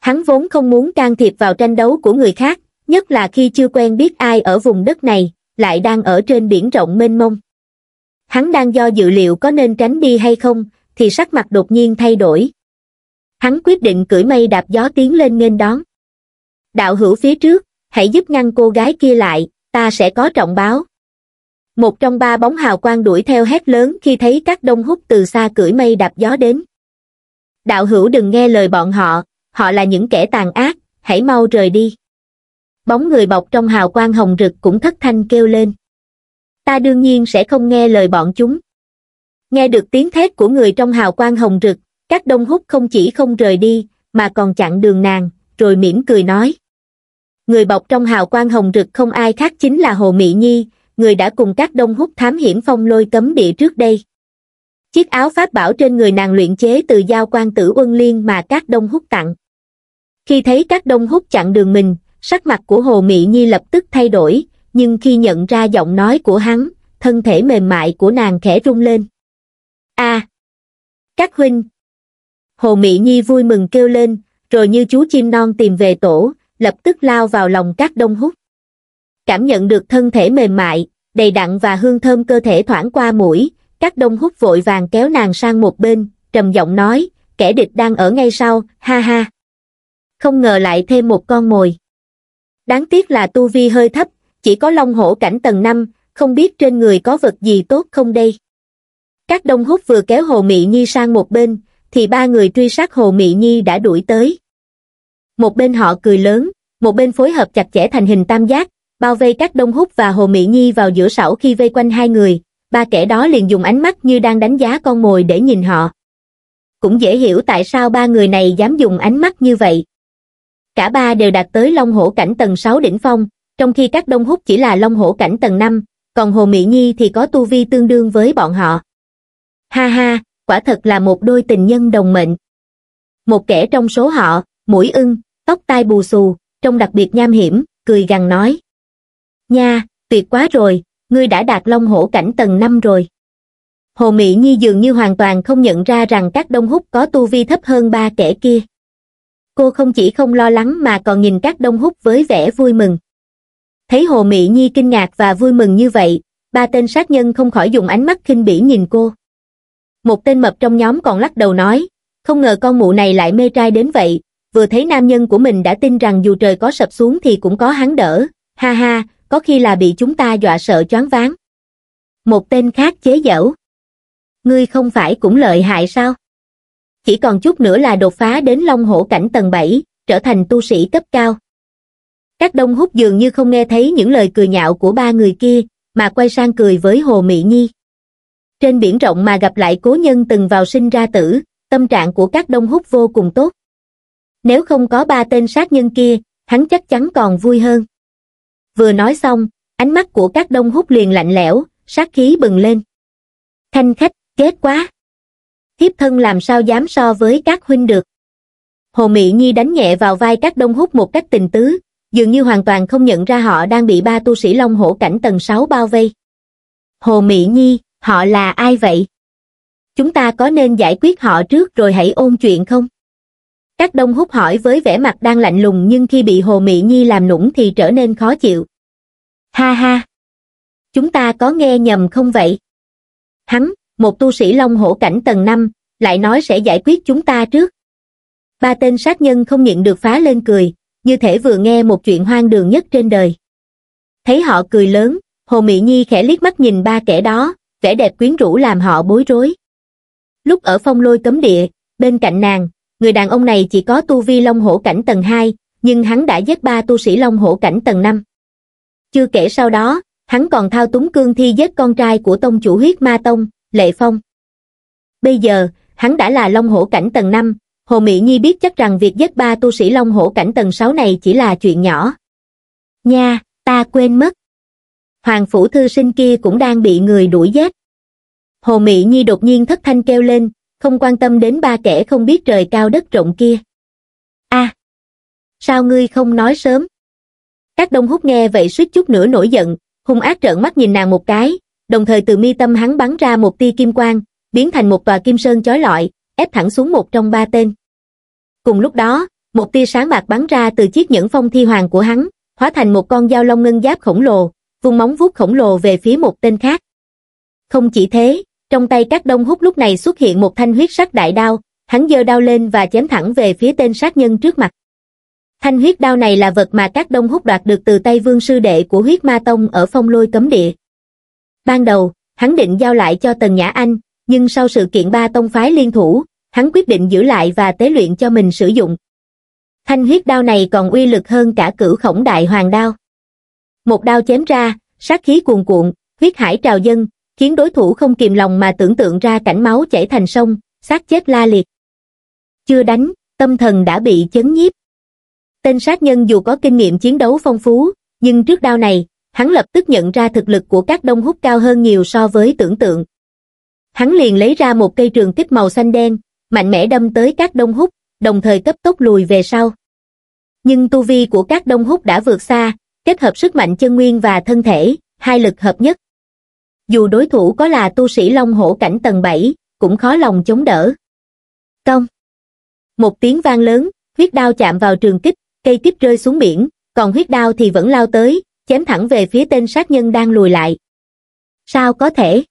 S1: Hắn vốn không muốn can thiệp vào tranh đấu của người khác, nhất là khi chưa quen biết ai ở vùng đất này, lại đang ở trên biển rộng mênh mông. Hắn đang do dự liệu có nên tránh đi hay không, thì sắc mặt đột nhiên thay đổi hắn quyết định cưỡi mây đạp gió tiến lên nghênh đón đạo hữu phía trước hãy giúp ngăn cô gái kia lại ta sẽ có trọng báo một trong ba bóng hào quang đuổi theo hét lớn khi thấy các đông hút từ xa cưỡi mây đạp gió đến đạo hữu đừng nghe lời bọn họ họ là những kẻ tàn ác hãy mau rời đi bóng người bọc trong hào quang hồng rực cũng thất thanh kêu lên ta đương nhiên sẽ không nghe lời bọn chúng nghe được tiếng thét của người trong hào quang hồng rực các đông hút không chỉ không rời đi mà còn chặn đường nàng rồi mỉm cười nói người bọc trong hào quang hồng rực không ai khác chính là hồ mỹ nhi người đã cùng các đông hút thám hiểm phong lôi cấm địa trước đây chiếc áo pháp bảo trên người nàng luyện chế từ giao quan tử uân liên mà các đông hút tặng khi thấy các đông hút chặn đường mình sắc mặt của hồ mỹ nhi lập tức thay đổi nhưng khi nhận ra giọng nói của hắn thân thể mềm mại của nàng khẽ rung lên a à, các huynh hồ mỹ nhi vui mừng kêu lên rồi như chú chim non tìm về tổ lập tức lao vào lòng các đông hút cảm nhận được thân thể mềm mại đầy đặn và hương thơm cơ thể thoảng qua mũi các đông hút vội vàng kéo nàng sang một bên trầm giọng nói kẻ địch đang ở ngay sau ha ha không ngờ lại thêm một con mồi đáng tiếc là tu vi hơi thấp chỉ có long hổ cảnh tầng năm không biết trên người có vật gì tốt không đây các đông hút vừa kéo Hồ Mị Nhi sang một bên, thì ba người truy sát Hồ Mị Nhi đã đuổi tới. Một bên họ cười lớn, một bên phối hợp chặt chẽ thành hình tam giác, bao vây các đông hút và Hồ Mị Nhi vào giữa sảo khi vây quanh hai người, ba kẻ đó liền dùng ánh mắt như đang đánh giá con mồi để nhìn họ. Cũng dễ hiểu tại sao ba người này dám dùng ánh mắt như vậy. Cả ba đều đạt tới long hổ cảnh tầng 6 đỉnh phong, trong khi các đông hút chỉ là long hổ cảnh tầng 5, còn Hồ Mỹ Nhi thì có tu vi tương đương với bọn họ ha ha quả thật là một đôi tình nhân đồng mệnh một kẻ trong số họ mũi ưng tóc tai bù xù trông đặc biệt nham hiểm cười gằn nói nha tuyệt quá rồi ngươi đã đạt long hổ cảnh tầng năm rồi hồ mỹ nhi dường như hoàn toàn không nhận ra rằng các đông húc có tu vi thấp hơn ba kẻ kia cô không chỉ không lo lắng mà còn nhìn các đông húc với vẻ vui mừng thấy hồ mỹ nhi kinh ngạc và vui mừng như vậy ba tên sát nhân không khỏi dùng ánh mắt khinh bỉ nhìn cô một tên mập trong nhóm còn lắc đầu nói không ngờ con mụ này lại mê trai đến vậy vừa thấy nam nhân của mình đã tin rằng dù trời có sập xuống thì cũng có hắn đỡ ha ha có khi là bị chúng ta dọa sợ choáng váng một tên khác chế giễu ngươi không phải cũng lợi hại sao chỉ còn chút nữa là đột phá đến long hổ cảnh tầng 7, trở thành tu sĩ cấp cao các đông hút dường như không nghe thấy những lời cười nhạo của ba người kia mà quay sang cười với hồ mỹ nhi trên biển rộng mà gặp lại cố nhân từng vào sinh ra tử, tâm trạng của các đông hút vô cùng tốt. Nếu không có ba tên sát nhân kia, hắn chắc chắn còn vui hơn. Vừa nói xong, ánh mắt của các đông hút liền lạnh lẽo, sát khí bừng lên. Thanh khách, chết quá! Thiếp thân làm sao dám so với các huynh được. Hồ Mỹ Nhi đánh nhẹ vào vai các đông hút một cách tình tứ, dường như hoàn toàn không nhận ra họ đang bị ba tu sĩ Long Hổ cảnh tầng 6 bao vây. Hồ Mỹ Nhi, Họ là ai vậy? Chúng ta có nên giải quyết họ trước rồi hãy ôn chuyện không? Các đông hút hỏi với vẻ mặt đang lạnh lùng nhưng khi bị Hồ Mị Nhi làm nũng thì trở nên khó chịu. Ha ha! Chúng ta có nghe nhầm không vậy? Hắn, một tu sĩ long hổ cảnh tầng 5, lại nói sẽ giải quyết chúng ta trước. Ba tên sát nhân không nhịn được phá lên cười, như thể vừa nghe một chuyện hoang đường nhất trên đời. Thấy họ cười lớn, Hồ Mị Nhi khẽ liếc mắt nhìn ba kẻ đó, vẻ đẹp quyến rũ làm họ bối rối. Lúc ở phong lôi cấm địa, bên cạnh nàng, người đàn ông này chỉ có tu vi long hổ cảnh tầng 2, nhưng hắn đã giết ba tu sĩ long hổ cảnh tầng 5. Chưa kể sau đó, hắn còn thao túng cương thi giết con trai của tông chủ huyết ma tông, Lệ Phong. Bây giờ, hắn đã là long hổ cảnh tầng 5, Hồ Mỹ Nhi biết chắc rằng việc giết ba tu sĩ long hổ cảnh tầng 6 này chỉ là chuyện nhỏ. Nha, ta quên mất hoàng phủ thư sinh kia cũng đang bị người đuổi giết. Hồ Mỹ Nhi đột nhiên thất thanh kêu lên, không quan tâm đến ba kẻ không biết trời cao đất rộng kia. a à, sao ngươi không nói sớm? Các đông hút nghe vậy suýt chút nữa nổi giận, hung ác trợn mắt nhìn nàng một cái, đồng thời từ mi tâm hắn bắn ra một tia kim quang, biến thành một tòa kim sơn chói lọi, ép thẳng xuống một trong ba tên. Cùng lúc đó, một tia sáng bạc bắn ra từ chiếc nhẫn phong thi hoàng của hắn, hóa thành một con dao long ngân giáp khổng lồ, vung móng vuốt khổng lồ về phía một tên khác. Không chỉ thế, trong tay các đông hút lúc này xuất hiện một thanh huyết sắc đại đao, hắn giơ đao lên và chém thẳng về phía tên sát nhân trước mặt. Thanh huyết đao này là vật mà các đông hút đoạt được từ tay vương sư đệ của huyết ma tông ở phong lôi cấm địa. Ban đầu, hắn định giao lại cho Tần Nhã Anh, nhưng sau sự kiện ba tông phái liên thủ, hắn quyết định giữ lại và tế luyện cho mình sử dụng. Thanh huyết đao này còn uy lực hơn cả cửu khổng đại hoàng đao một đao chém ra sát khí cuồn cuộn huyết hải trào dâng, khiến đối thủ không kìm lòng mà tưởng tượng ra cảnh máu chảy thành sông xác chết la liệt chưa đánh tâm thần đã bị chấn nhiếp tên sát nhân dù có kinh nghiệm chiến đấu phong phú nhưng trước đao này hắn lập tức nhận ra thực lực của các đông hút cao hơn nhiều so với tưởng tượng hắn liền lấy ra một cây trường kích màu xanh đen mạnh mẽ đâm tới các đông hút đồng thời cấp tốc lùi về sau nhưng tu vi của các đông hút đã vượt xa kết hợp sức mạnh chân nguyên và thân thể, hai lực hợp nhất. Dù đối thủ có là tu sĩ Long Hổ cảnh tầng 7, cũng khó lòng chống đỡ. Công! Một tiếng vang lớn, huyết đao chạm vào trường kích, cây kích rơi xuống biển, còn huyết đao thì vẫn lao tới, chém thẳng về phía tên sát nhân đang lùi lại. Sao có thể?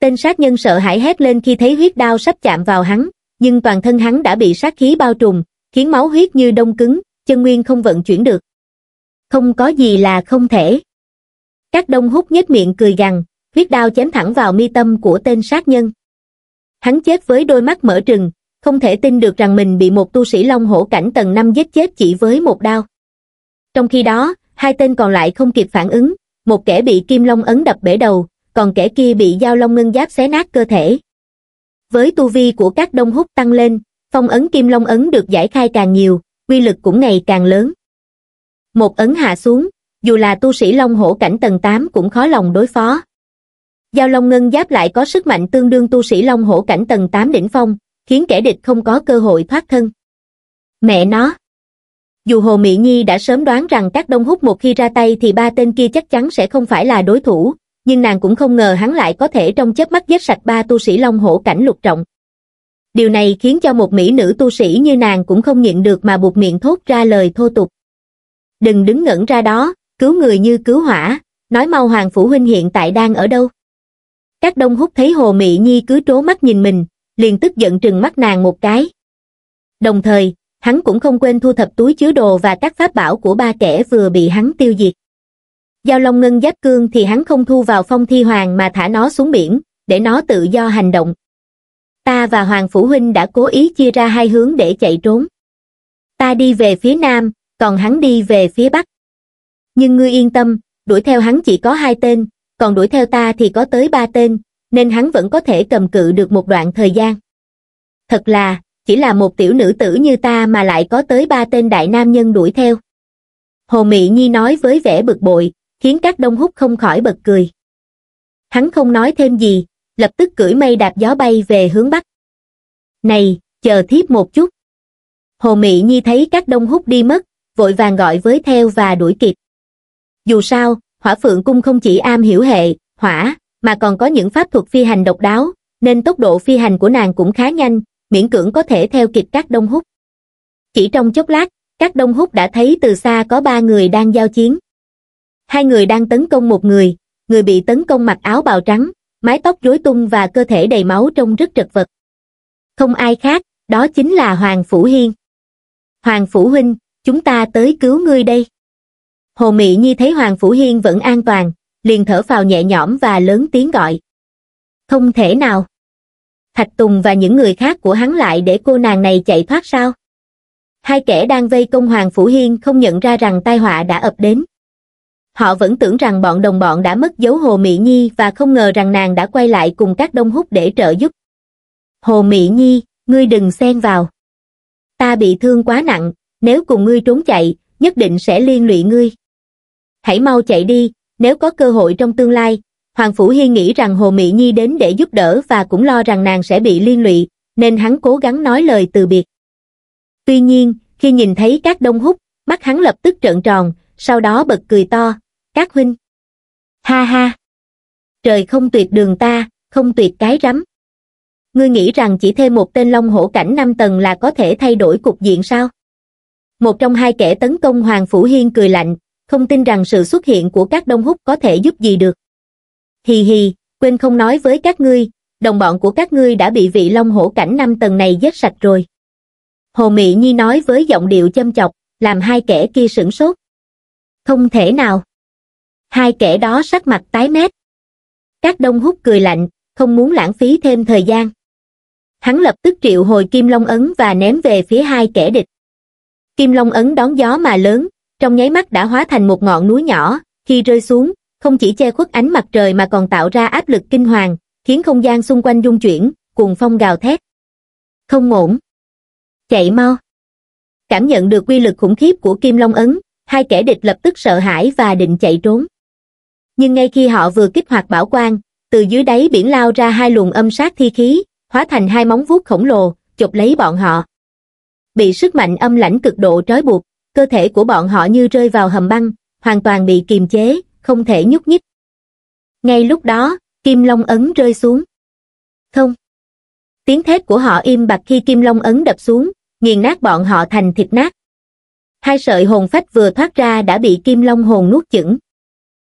S1: Tên sát nhân sợ hãi hét lên khi thấy huyết đao sắp chạm vào hắn, nhưng toàn thân hắn đã bị sát khí bao trùm, khiến máu huyết như đông cứng, chân nguyên không vận chuyển được không có gì là không thể. Các đông hút nhếch miệng cười gằn, huyết đao chém thẳng vào mi tâm của tên sát nhân. Hắn chết với đôi mắt mở trừng, không thể tin được rằng mình bị một tu sĩ long hổ cảnh tầng năm giết chết chỉ với một đao. Trong khi đó, hai tên còn lại không kịp phản ứng, một kẻ bị kim long ấn đập bể đầu, còn kẻ kia bị dao long ngân giáp xé nát cơ thể. Với tu vi của các đông hút tăng lên, phong ấn kim long ấn được giải khai càng nhiều, quy lực cũng ngày càng lớn. Một ấn hạ xuống, dù là tu sĩ Long Hổ cảnh tầng 8 cũng khó lòng đối phó. Giao Long Ngân Giáp lại có sức mạnh tương đương tu sĩ Long Hổ cảnh tầng 8 đỉnh phong, khiến kẻ địch không có cơ hội thoát thân. Mẹ nó! Dù Hồ Mỹ Nhi đã sớm đoán rằng các đông hút một khi ra tay thì ba tên kia chắc chắn sẽ không phải là đối thủ, nhưng nàng cũng không ngờ hắn lại có thể trong chớp mắt giết sạch ba tu sĩ Long Hổ cảnh lục trọng. Điều này khiến cho một mỹ nữ tu sĩ như nàng cũng không nhịn được mà buộc miệng thốt ra lời thô tục đừng đứng ngẩn ra đó, cứu người như cứu hỏa, nói mau hoàng phủ huynh hiện tại đang ở đâu. Các đông hút thấy Hồ Mị Nhi cứ trố mắt nhìn mình, liền tức giận trừng mắt nàng một cái. Đồng thời, hắn cũng không quên thu thập túi chứa đồ và các pháp bảo của ba kẻ vừa bị hắn tiêu diệt. Giao Long Ngân Giáp Cương thì hắn không thu vào phong thi hoàng mà thả nó xuống biển, để nó tự do hành động. Ta và Hoàng Phủ Huynh đã cố ý chia ra hai hướng để chạy trốn. Ta đi về phía nam, còn hắn đi về phía bắc. Nhưng ngươi yên tâm, đuổi theo hắn chỉ có hai tên, còn đuổi theo ta thì có tới ba tên, nên hắn vẫn có thể cầm cự được một đoạn thời gian. Thật là, chỉ là một tiểu nữ tử như ta mà lại có tới ba tên đại nam nhân đuổi theo. Hồ Mị Nhi nói với vẻ bực bội, khiến các đông hút không khỏi bật cười. Hắn không nói thêm gì, lập tức cưỡi mây đạp gió bay về hướng bắc. Này, chờ thiếp một chút. Hồ Mị Nhi thấy các đông hút đi mất, vội vàng gọi với theo và đuổi kịp. Dù sao, hỏa phượng cung không chỉ am hiểu hệ, hỏa, mà còn có những pháp thuật phi hành độc đáo, nên tốc độ phi hành của nàng cũng khá nhanh, miễn cưỡng có thể theo kịp các đông hút. Chỉ trong chốc lát, các đông hút đã thấy từ xa có ba người đang giao chiến. Hai người đang tấn công một người, người bị tấn công mặc áo bào trắng, mái tóc rối tung và cơ thể đầy máu trông rất trật vật. Không ai khác, đó chính là Hoàng Phủ Hiên. Hoàng Phủ Huynh, chúng ta tới cứu ngươi đây. Hồ Mỹ Nhi thấy Hoàng Phủ Hiên vẫn an toàn, liền thở phào nhẹ nhõm và lớn tiếng gọi. Không thể nào. Thạch Tùng và những người khác của hắn lại để cô nàng này chạy thoát sao? Hai kẻ đang vây công Hoàng Phủ Hiên không nhận ra rằng tai họa đã ập đến. Họ vẫn tưởng rằng bọn đồng bọn đã mất dấu Hồ Mỹ Nhi và không ngờ rằng nàng đã quay lại cùng các đông hút để trợ giúp. Hồ Mỹ Nhi, ngươi đừng xen vào. Ta bị thương quá nặng, nếu cùng ngươi trốn chạy, nhất định sẽ liên lụy ngươi. Hãy mau chạy đi, nếu có cơ hội trong tương lai, Hoàng Phủ Hiên nghĩ rằng Hồ Mỹ Nhi đến để giúp đỡ và cũng lo rằng nàng sẽ bị liên lụy, nên hắn cố gắng nói lời từ biệt. Tuy nhiên, khi nhìn thấy các đông hút, mắt hắn lập tức trợn tròn, sau đó bật cười to, các huynh. Ha ha! Trời không tuyệt đường ta, không tuyệt cái rắm. Ngươi nghĩ rằng chỉ thêm một tên long hổ cảnh năm tầng là có thể thay đổi cục diện sao? một trong hai kẻ tấn công Hoàng Phủ Hiên cười lạnh, không tin rằng sự xuất hiện của các đông húc có thể giúp gì được. Hì hì, quên không nói với các ngươi, đồng bọn của các ngươi đã bị vị long hổ cảnh năm tầng này giết sạch rồi. Hồ Mỹ Nhi nói với giọng điệu châm chọc, làm hai kẻ kia sửng sốt. Không thể nào. Hai kẻ đó sắc mặt tái mét. Các đông hút cười lạnh, không muốn lãng phí thêm thời gian. Hắn lập tức triệu hồi kim long ấn và ném về phía hai kẻ địch. Kim Long ấn đón gió mà lớn, trong nháy mắt đã hóa thành một ngọn núi nhỏ, khi rơi xuống, không chỉ che khuất ánh mặt trời mà còn tạo ra áp lực kinh hoàng, khiến không gian xung quanh rung chuyển, cuồng phong gào thét. Không ổn. Chạy mau. Cảm nhận được quy lực khủng khiếp của Kim Long ấn, hai kẻ địch lập tức sợ hãi và định chạy trốn. Nhưng ngay khi họ vừa kích hoạt bảo quan, từ dưới đáy biển lao ra hai luồng âm sát thi khí, hóa thành hai móng vuốt khổng lồ, chụp lấy bọn họ bị sức mạnh âm lãnh cực độ trói buộc, cơ thể của bọn họ như rơi vào hầm băng, hoàn toàn bị kiềm chế, không thể nhúc nhích. Ngay lúc đó, Kim Long Ấn rơi xuống. Không. Tiếng thét của họ im bặt khi Kim Long Ấn đập xuống, nghiền nát bọn họ thành thịt nát. Hai sợi hồn phách vừa thoát ra đã bị Kim Long hồn nuốt chửng.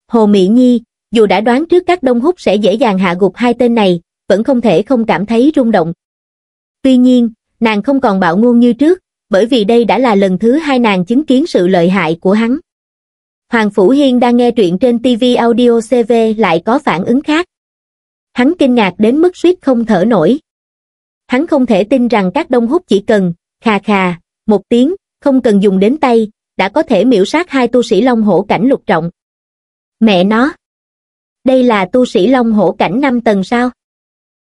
S1: Hồ Mỹ Nhi, dù đã đoán trước các đông hút sẽ dễ dàng hạ gục hai tên này, vẫn không thể không cảm thấy rung động. Tuy nhiên, nàng không còn bạo ngôn như trước, bởi vì đây đã là lần thứ hai nàng chứng kiến sự lợi hại của hắn. Hoàng Phủ Hiên đang nghe truyện trên TV Audio CV lại có phản ứng khác. Hắn kinh ngạc đến mức suýt không thở nổi. Hắn không thể tin rằng các đông hút chỉ cần, khà khà, một tiếng, không cần dùng đến tay, đã có thể miễu sát hai tu sĩ Long Hổ Cảnh lục trọng. Mẹ nó! Đây là tu sĩ Long Hổ Cảnh năm tầng sao?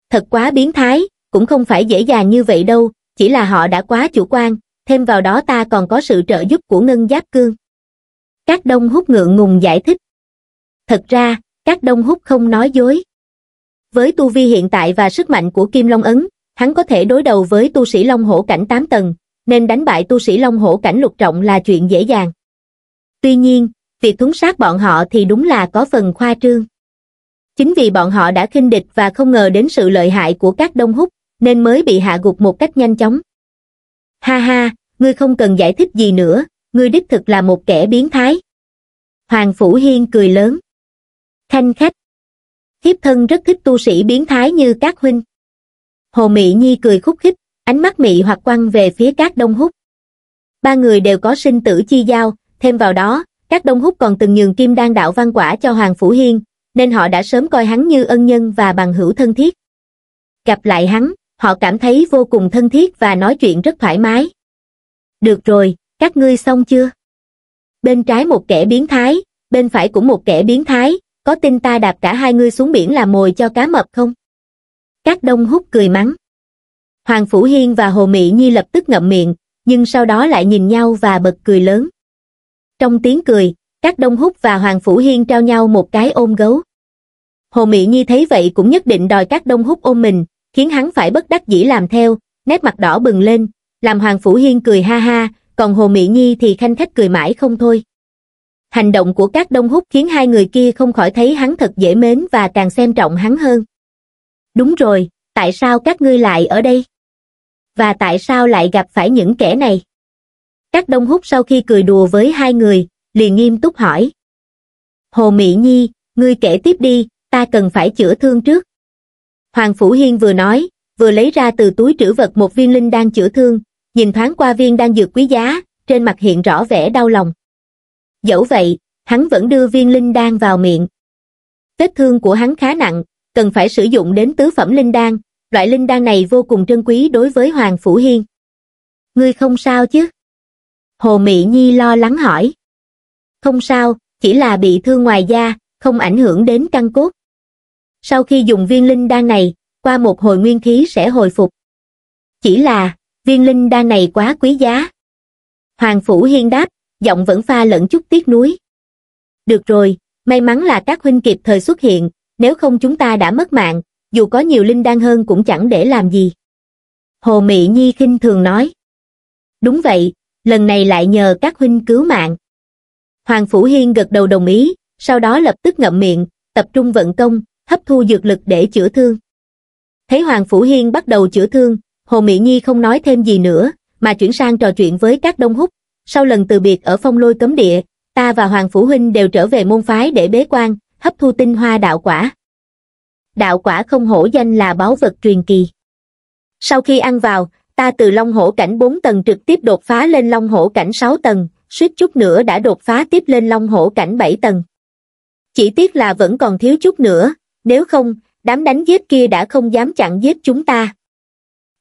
S1: Thật quá biến thái, cũng không phải dễ dàng như vậy đâu, chỉ là họ đã quá chủ quan, thêm vào đó ta còn có sự trợ giúp của Ngân Giáp Cương. Các đông hút ngượng ngùng giải thích. Thật ra, các đông hút không nói dối. Với tu vi hiện tại và sức mạnh của Kim Long Ấn, hắn có thể đối đầu với tu sĩ Long Hổ cảnh 8 tầng, nên đánh bại tu sĩ Long Hổ cảnh lục trọng là chuyện dễ dàng. Tuy nhiên, việc thúng sát bọn họ thì đúng là có phần khoa trương. Chính vì bọn họ đã khinh địch và không ngờ đến sự lợi hại của các đông hút, nên mới bị hạ gục một cách nhanh chóng ha ha ngươi không cần giải thích gì nữa ngươi đích thực là một kẻ biến thái hoàng phủ hiên cười lớn khanh khách hiếp thân rất thích tu sĩ biến thái như các huynh hồ mỹ nhi cười khúc khích ánh mắt mị hoặc quăng về phía các đông húc ba người đều có sinh tử chi giao thêm vào đó các đông húc còn từng nhường kim đan đạo văn quả cho hoàng phủ hiên nên họ đã sớm coi hắn như ân nhân và bằng hữu thân thiết gặp lại hắn họ cảm thấy vô cùng thân thiết và nói chuyện rất thoải mái được rồi các ngươi xong chưa bên trái một kẻ biến thái bên phải cũng một kẻ biến thái có tin ta đạp cả hai ngươi xuống biển làm mồi cho cá mập không các đông hút cười mắng hoàng phủ hiên và hồ mỹ nhi lập tức ngậm miệng nhưng sau đó lại nhìn nhau và bật cười lớn trong tiếng cười các đông hút và hoàng phủ hiên trao nhau một cái ôm gấu hồ mỹ nhi thấy vậy cũng nhất định đòi các đông hút ôm mình khiến hắn phải bất đắc dĩ làm theo, nét mặt đỏ bừng lên, làm Hoàng Phủ Hiên cười ha ha, còn Hồ Mỹ Nhi thì khanh khách cười mãi không thôi. Hành động của các đông húc khiến hai người kia không khỏi thấy hắn thật dễ mến và càng xem trọng hắn hơn. Đúng rồi, tại sao các ngươi lại ở đây? Và tại sao lại gặp phải những kẻ này? Các đông húc sau khi cười đùa với hai người, liền nghiêm túc hỏi. Hồ Mỹ Nhi, ngươi kể tiếp đi, ta cần phải chữa thương trước. Hoàng Phủ Hiên vừa nói, vừa lấy ra từ túi trữ vật một viên linh đang chữa thương, nhìn thoáng qua viên đang dược quý giá, trên mặt hiện rõ vẻ đau lòng. Dẫu vậy, hắn vẫn đưa viên linh đan vào miệng. Vết thương của hắn khá nặng, cần phải sử dụng đến tứ phẩm linh đan, loại linh đan này vô cùng trân quý đối với Hoàng Phủ Hiên. Ngươi không sao chứ? Hồ Mỹ Nhi lo lắng hỏi. Không sao, chỉ là bị thương ngoài da, không ảnh hưởng đến căn cốt. Sau khi dùng viên linh đan này, qua một hồi nguyên khí sẽ hồi phục. Chỉ là, viên linh đan này quá quý giá. Hoàng Phủ Hiên đáp, giọng vẫn pha lẫn chút tiếc nuối. Được rồi, may mắn là các huynh kịp thời xuất hiện, nếu không chúng ta đã mất mạng, dù có nhiều linh đan hơn cũng chẳng để làm gì. Hồ Mỹ Nhi khinh thường nói. Đúng vậy, lần này lại nhờ các huynh cứu mạng. Hoàng Phủ Hiên gật đầu đồng ý, sau đó lập tức ngậm miệng, tập trung vận công, hấp thu dược lực để chữa thương. Thấy Hoàng Phủ Hiên bắt đầu chữa thương, Hồ Mỹ Nhi không nói thêm gì nữa, mà chuyển sang trò chuyện với các đông húc. Sau lần từ biệt ở phong lôi cấm địa, ta và Hoàng Phủ Huynh đều trở về môn phái để bế quan, hấp thu tinh hoa đạo quả. Đạo quả không hổ danh là báu vật truyền kỳ. Sau khi ăn vào, ta từ long hổ cảnh 4 tầng trực tiếp đột phá lên long hổ cảnh 6 tầng, suýt chút nữa đã đột phá tiếp lên long hổ cảnh 7 tầng. Chỉ tiếc là vẫn còn thiếu chút nữa, nếu không đám đánh giết kia đã không dám chặn giết chúng ta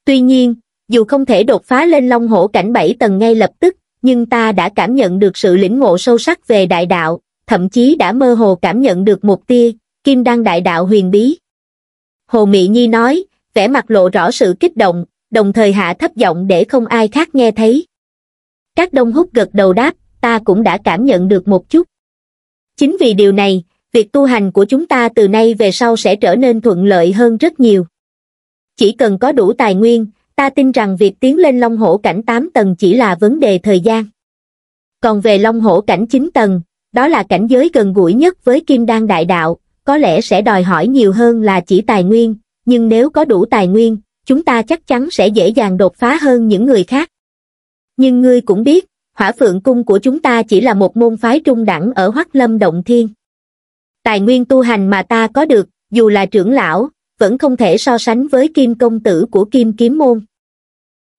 S1: tuy nhiên dù không thể đột phá lên long hổ cảnh bảy tầng ngay lập tức nhưng ta đã cảm nhận được sự lĩnh ngộ sâu sắc về đại đạo thậm chí đã mơ hồ cảm nhận được một tia kim đăng đại đạo huyền bí hồ mỹ nhi nói vẻ mặt lộ rõ sự kích động đồng thời hạ thấp giọng để không ai khác nghe thấy các đông hút gật đầu đáp ta cũng đã cảm nhận được một chút chính vì điều này việc tu hành của chúng ta từ nay về sau sẽ trở nên thuận lợi hơn rất nhiều chỉ cần có đủ tài nguyên ta tin rằng việc tiến lên long hổ cảnh 8 tầng chỉ là vấn đề thời gian còn về long hổ cảnh 9 tầng đó là cảnh giới gần gũi nhất với kim đan đại đạo có lẽ sẽ đòi hỏi nhiều hơn là chỉ tài nguyên nhưng nếu có đủ tài nguyên chúng ta chắc chắn sẽ dễ dàng đột phá hơn những người khác nhưng ngươi cũng biết hỏa phượng cung của chúng ta chỉ là một môn phái trung đẳng ở hoắc lâm động thiên tài nguyên tu hành mà ta có được, dù là trưởng lão, vẫn không thể so sánh với kim công tử của kim kiếm môn.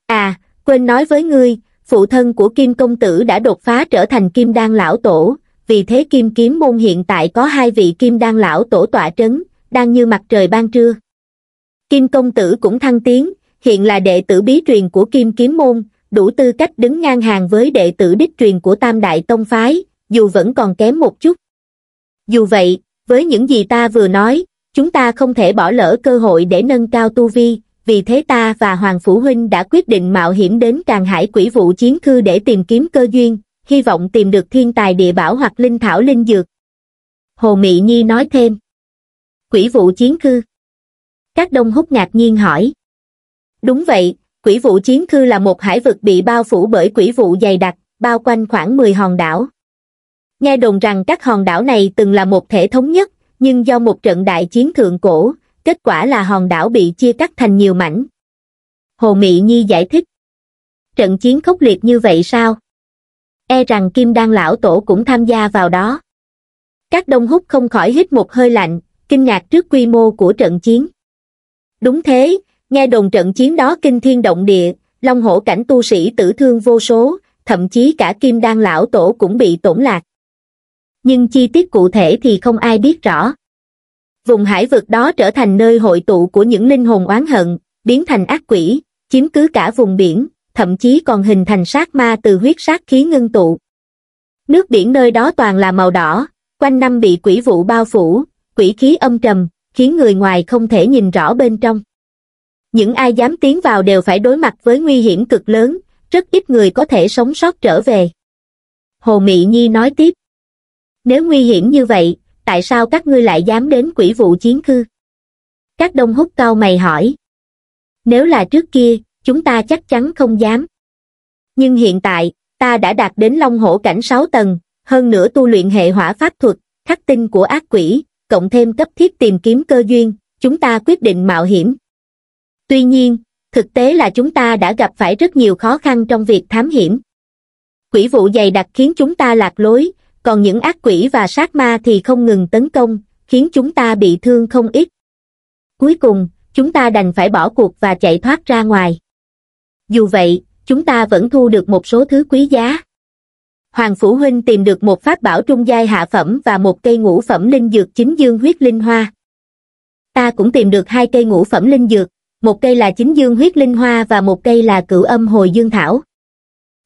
S1: À, quên nói với ngươi, phụ thân của kim công tử đã đột phá trở thành kim đan lão tổ, vì thế kim kiếm môn hiện tại có hai vị kim đan lão tổ tọa trấn, đang như mặt trời ban trưa. Kim công tử cũng thăng tiến, hiện là đệ tử bí truyền của kim kiếm môn, đủ tư cách đứng ngang hàng với đệ tử đích truyền của tam đại tông phái, dù vẫn còn kém một chút. Dù vậy, với những gì ta vừa nói, chúng ta không thể bỏ lỡ cơ hội để nâng cao tu vi, vì thế ta và Hoàng phủ Huynh đã quyết định mạo hiểm đến càng hải quỷ vụ chiến khư để tìm kiếm cơ duyên, hy vọng tìm được thiên tài địa bảo hoặc linh thảo linh dược. Hồ Mị Nhi nói thêm. Quỷ vụ chiến khư. Các đông hút ngạc nhiên hỏi. Đúng vậy, quỷ vụ chiến khư là một hải vực bị bao phủ bởi quỷ vụ dày đặc, bao quanh khoảng 10 hòn đảo. Nghe đồn rằng các hòn đảo này từng là một thể thống nhất, nhưng do một trận đại chiến thượng cổ, kết quả là hòn đảo bị chia cắt thành nhiều mảnh. Hồ Mị Nhi giải thích. Trận chiến khốc liệt như vậy sao? E rằng Kim Đan Lão Tổ cũng tham gia vào đó. Các đông hút không khỏi hít một hơi lạnh, kinh ngạc trước quy mô của trận chiến. Đúng thế, nghe đồn trận chiến đó kinh thiên động địa, long hổ cảnh tu sĩ tử thương vô số, thậm chí cả Kim Đan Lão Tổ cũng bị tổn lạc nhưng chi tiết cụ thể thì không ai biết rõ. Vùng hải vực đó trở thành nơi hội tụ của những linh hồn oán hận, biến thành ác quỷ, chiếm cứ cả vùng biển, thậm chí còn hình thành sát ma từ huyết sát khí ngưng tụ. Nước biển nơi đó toàn là màu đỏ, quanh năm bị quỷ vụ bao phủ, quỷ khí âm trầm, khiến người ngoài không thể nhìn rõ bên trong. Những ai dám tiến vào đều phải đối mặt với nguy hiểm cực lớn, rất ít người có thể sống sót trở về. Hồ Mị Nhi nói tiếp nếu nguy hiểm như vậy, tại sao các ngươi lại dám đến quỷ vụ chiến cư? Các đông hút cao mày hỏi. Nếu là trước kia, chúng ta chắc chắn không dám. Nhưng hiện tại, ta đã đạt đến long hổ cảnh 6 tầng, hơn nữa tu luyện hệ hỏa pháp thuật, khắc tinh của ác quỷ, cộng thêm cấp thiết tìm kiếm cơ duyên, chúng ta quyết định mạo hiểm. Tuy nhiên, thực tế là chúng ta đã gặp phải rất nhiều khó khăn trong việc thám hiểm. Quỷ vụ dày đặc khiến chúng ta lạc lối, còn những ác quỷ và sát ma thì không ngừng tấn công, khiến chúng ta bị thương không ít. Cuối cùng, chúng ta đành phải bỏ cuộc và chạy thoát ra ngoài. Dù vậy, chúng ta vẫn thu được một số thứ quý giá. Hoàng Phủ Huynh tìm được một pháp bảo trung giai hạ phẩm và một cây ngũ phẩm linh dược chính dương huyết linh hoa. Ta cũng tìm được hai cây ngũ phẩm linh dược, một cây là chính dương huyết linh hoa và một cây là cửu âm hồi dương thảo.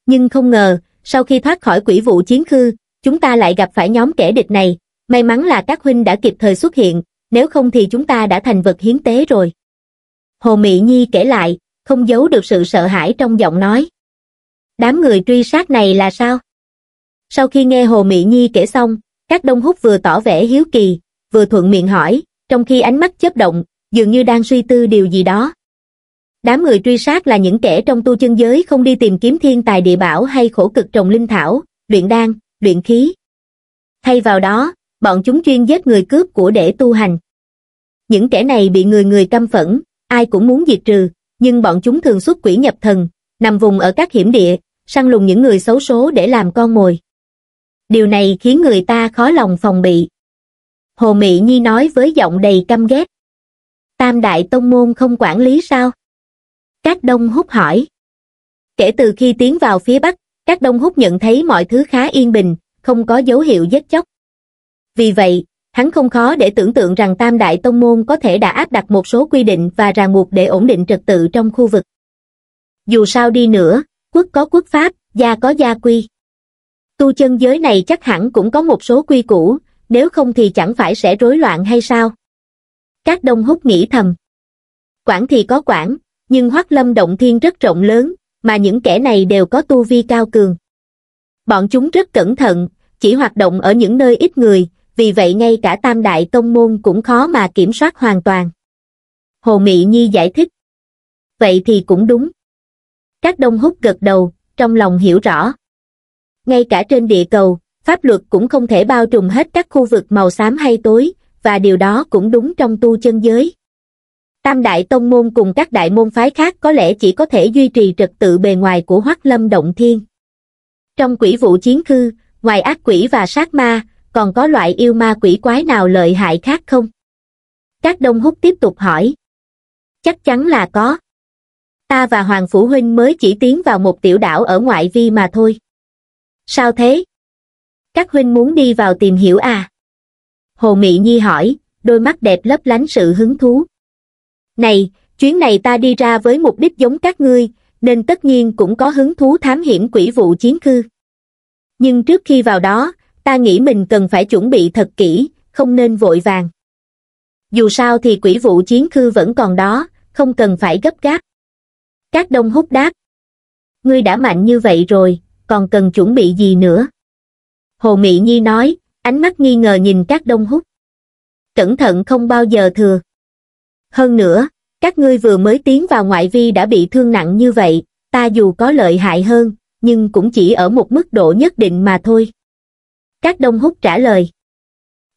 S1: Nhưng không ngờ, sau khi thoát khỏi quỷ vụ chiến khư, chúng ta lại gặp phải nhóm kẻ địch này, may mắn là các huynh đã kịp thời xuất hiện, nếu không thì chúng ta đã thành vật hiến tế rồi. Hồ Mỹ Nhi kể lại, không giấu được sự sợ hãi trong giọng nói. Đám người truy sát này là sao? Sau khi nghe Hồ Mỹ Nhi kể xong, các đông hút vừa tỏ vẻ hiếu kỳ, vừa thuận miệng hỏi, trong khi ánh mắt chớp động, dường như đang suy tư điều gì đó. Đám người truy sát là những kẻ trong tu chân giới không đi tìm kiếm thiên tài địa bảo hay khổ cực trồng linh thảo, luyện đan, luyện khí. Thay vào đó, bọn chúng chuyên giết người cướp của để tu hành. Những kẻ này bị người người căm phẫn, ai cũng muốn diệt trừ, nhưng bọn chúng thường xuất quỷ nhập thần, nằm vùng ở các hiểm địa, săn lùng những người xấu số để làm con mồi. Điều này khiến người ta khó lòng phòng bị. Hồ Mị Nhi nói với giọng đầy căm ghét. Tam đại tông môn không quản lý sao? Các đông hút hỏi. Kể từ khi tiến vào phía Bắc, các đông hút nhận thấy mọi thứ khá yên bình, không có dấu hiệu giết chóc. Vì vậy, hắn không khó để tưởng tượng rằng Tam Đại Tông Môn có thể đã áp đặt một số quy định và ràng buộc để ổn định trật tự trong khu vực. Dù sao đi nữa, quốc có quốc pháp, gia có gia quy. Tu chân giới này chắc hẳn cũng có một số quy củ, nếu không thì chẳng phải sẽ rối loạn hay sao? Các đông hút nghĩ thầm. Quản thì có quản, nhưng hoắc lâm động thiên rất rộng lớn, mà những kẻ này đều có tu vi cao cường bọn chúng rất cẩn thận chỉ hoạt động ở những nơi ít người vì vậy ngay cả tam đại tông môn cũng khó mà kiểm soát hoàn toàn hồ mị nhi giải thích vậy thì cũng đúng các đông hút gật đầu trong lòng hiểu rõ ngay cả trên địa cầu pháp luật cũng không thể bao trùm hết các khu vực màu xám hay tối và điều đó cũng đúng trong tu chân giới Tam đại tông môn cùng các đại môn phái khác có lẽ chỉ có thể duy trì trật tự bề ngoài của Hoắc Lâm Động Thiên. Trong quỷ vụ chiến khư, ngoài ác quỷ và sát ma, còn có loại yêu ma quỷ quái nào lợi hại khác không? Các đông hút tiếp tục hỏi. Chắc chắn là có. Ta và Hoàng Phủ Huynh mới chỉ tiến vào một tiểu đảo ở ngoại vi mà thôi. Sao thế? Các Huynh muốn đi vào tìm hiểu à? Hồ Mị Nhi hỏi, đôi mắt đẹp lấp lánh sự hứng thú. Này, chuyến này ta đi ra với mục đích giống các ngươi, nên tất nhiên cũng có hứng thú thám hiểm quỷ vụ chiến khư. Nhưng trước khi vào đó, ta nghĩ mình cần phải chuẩn bị thật kỹ, không nên vội vàng. Dù sao thì quỷ vụ chiến khư vẫn còn đó, không cần phải gấp gáp. Các đông hút đáp. Ngươi đã mạnh như vậy rồi, còn cần chuẩn bị gì nữa? Hồ Mỹ Nhi nói, ánh mắt nghi ngờ nhìn các đông hút. Cẩn thận không bao giờ thừa. Hơn nữa, các ngươi vừa mới tiến vào ngoại vi đã bị thương nặng như vậy, ta dù có lợi hại hơn, nhưng cũng chỉ ở một mức độ nhất định mà thôi. Các đông hút trả lời.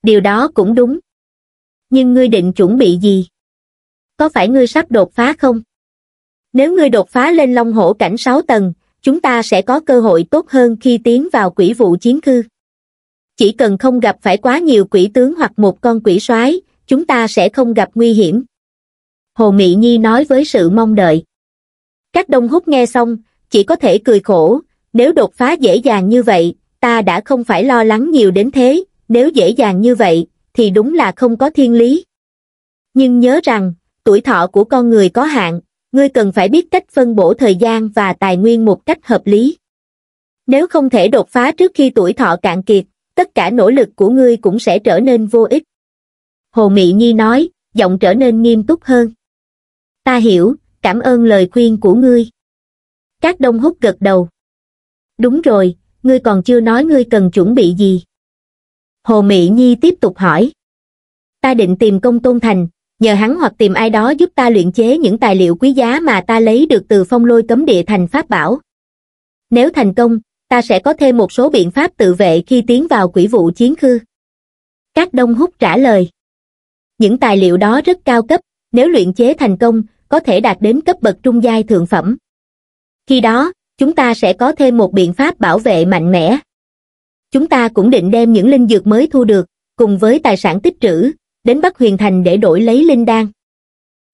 S1: Điều đó cũng đúng. Nhưng ngươi định chuẩn bị gì? Có phải ngươi sắp đột phá không? Nếu ngươi đột phá lên long hổ cảnh 6 tầng, chúng ta sẽ có cơ hội tốt hơn khi tiến vào quỷ vụ chiến cư. Chỉ cần không gặp phải quá nhiều quỷ tướng hoặc một con quỷ soái, chúng ta sẽ không gặp nguy hiểm. Hồ Mị Nhi nói với sự mong đợi. Các đông hút nghe xong, chỉ có thể cười khổ, nếu đột phá dễ dàng như vậy, ta đã không phải lo lắng nhiều đến thế, nếu dễ dàng như vậy, thì đúng là không có thiên lý. Nhưng nhớ rằng, tuổi thọ của con người có hạn, ngươi cần phải biết cách phân bổ thời gian và tài nguyên một cách hợp lý. Nếu không thể đột phá trước khi tuổi thọ cạn kiệt, tất cả nỗ lực của ngươi cũng sẽ trở nên vô ích. Hồ Mị Nhi nói, giọng trở nên nghiêm túc hơn ta hiểu cảm ơn lời khuyên của ngươi các đông hút gật đầu đúng rồi ngươi còn chưa nói ngươi cần chuẩn bị gì hồ mỹ nhi tiếp tục hỏi ta định tìm công tôn thành nhờ hắn hoặc tìm ai đó giúp ta luyện chế những tài liệu quý giá mà ta lấy được từ phong lôi cấm địa thành pháp bảo nếu thành công ta sẽ có thêm một số biện pháp tự vệ khi tiến vào quỷ vụ chiến khư các đông hút trả lời những tài liệu đó rất cao cấp nếu luyện chế thành công có thể đạt đến cấp bậc trung giai thượng phẩm. Khi đó, chúng ta sẽ có thêm một biện pháp bảo vệ mạnh mẽ. Chúng ta cũng định đem những linh dược mới thu được, cùng với tài sản tích trữ, đến Bắc Huyền Thành để đổi lấy linh đan.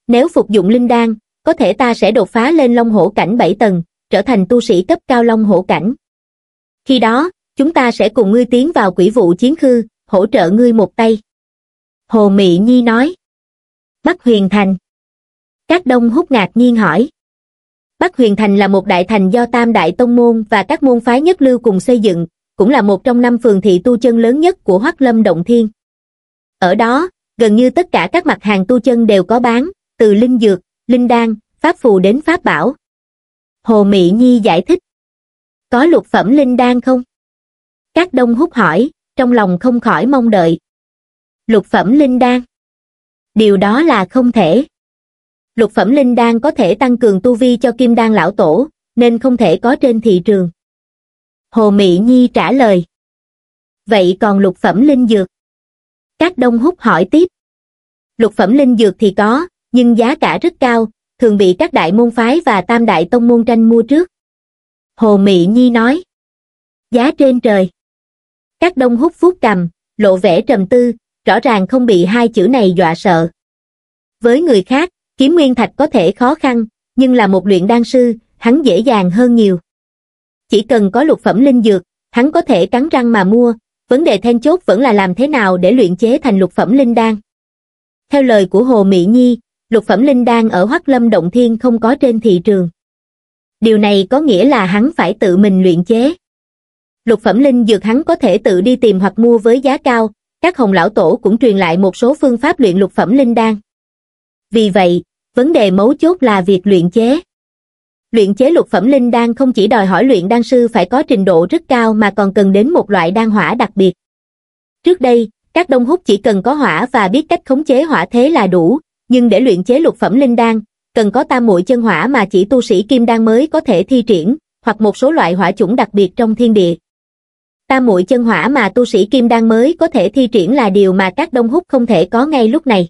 S1: Nếu phục dụng linh đan, có thể ta sẽ đột phá lên long hổ cảnh 7 tầng, trở thành tu sĩ cấp cao long hổ cảnh. Khi đó, chúng ta sẽ cùng ngươi tiến vào quỷ vụ chiến khư, hỗ trợ ngươi một tay. Hồ Mị Nhi nói. Bắc Huyền Thành các đông hút ngạc nhiên hỏi bắc huyền thành là một đại thành do tam đại tông môn và các môn phái nhất lưu cùng xây dựng cũng là một trong năm phường thị tu chân lớn nhất của hoắc lâm động thiên ở đó gần như tất cả các mặt hàng tu chân đều có bán từ linh dược linh đan pháp phù đến pháp bảo hồ mỹ nhi giải thích có lục phẩm linh đan không các đông hút hỏi trong lòng không khỏi mong đợi lục phẩm linh đan điều đó là không thể lục phẩm linh đan có thể tăng cường tu vi cho kim đan lão tổ, nên không thể có trên thị trường. Hồ Mỹ Nhi trả lời. Vậy còn lục phẩm linh dược? Các đông hút hỏi tiếp. Lục phẩm linh dược thì có, nhưng giá cả rất cao, thường bị các đại môn phái và tam đại tông môn tranh mua trước. Hồ Mỹ Nhi nói. Giá trên trời. Các đông hút phút cầm, lộ vẻ trầm tư, rõ ràng không bị hai chữ này dọa sợ. Với người khác, Kiếm nguyên thạch có thể khó khăn, nhưng là một luyện đan sư, hắn dễ dàng hơn nhiều. Chỉ cần có lục phẩm linh dược, hắn có thể cắn răng mà mua, vấn đề then chốt vẫn là làm thế nào để luyện chế thành lục phẩm linh đan. Theo lời của Hồ Mỹ Nhi, lục phẩm linh đan ở Hoắc Lâm Động Thiên không có trên thị trường. Điều này có nghĩa là hắn phải tự mình luyện chế. Lục phẩm linh dược hắn có thể tự đi tìm hoặc mua với giá cao, các hồng lão tổ cũng truyền lại một số phương pháp luyện lục phẩm linh đan. Vì vậy, vấn đề mấu chốt là việc luyện chế. Luyện chế lục phẩm linh đan không chỉ đòi hỏi luyện đan sư phải có trình độ rất cao mà còn cần đến một loại đan hỏa đặc biệt. Trước đây, các đông hút chỉ cần có hỏa và biết cách khống chế hỏa thế là đủ, nhưng để luyện chế lục phẩm linh đan, cần có tam muội chân hỏa mà chỉ tu sĩ kim đan mới có thể thi triển, hoặc một số loại hỏa chủng đặc biệt trong thiên địa. Tam muội chân hỏa mà tu sĩ kim đan mới có thể thi triển là điều mà các đông hút không thể có ngay lúc này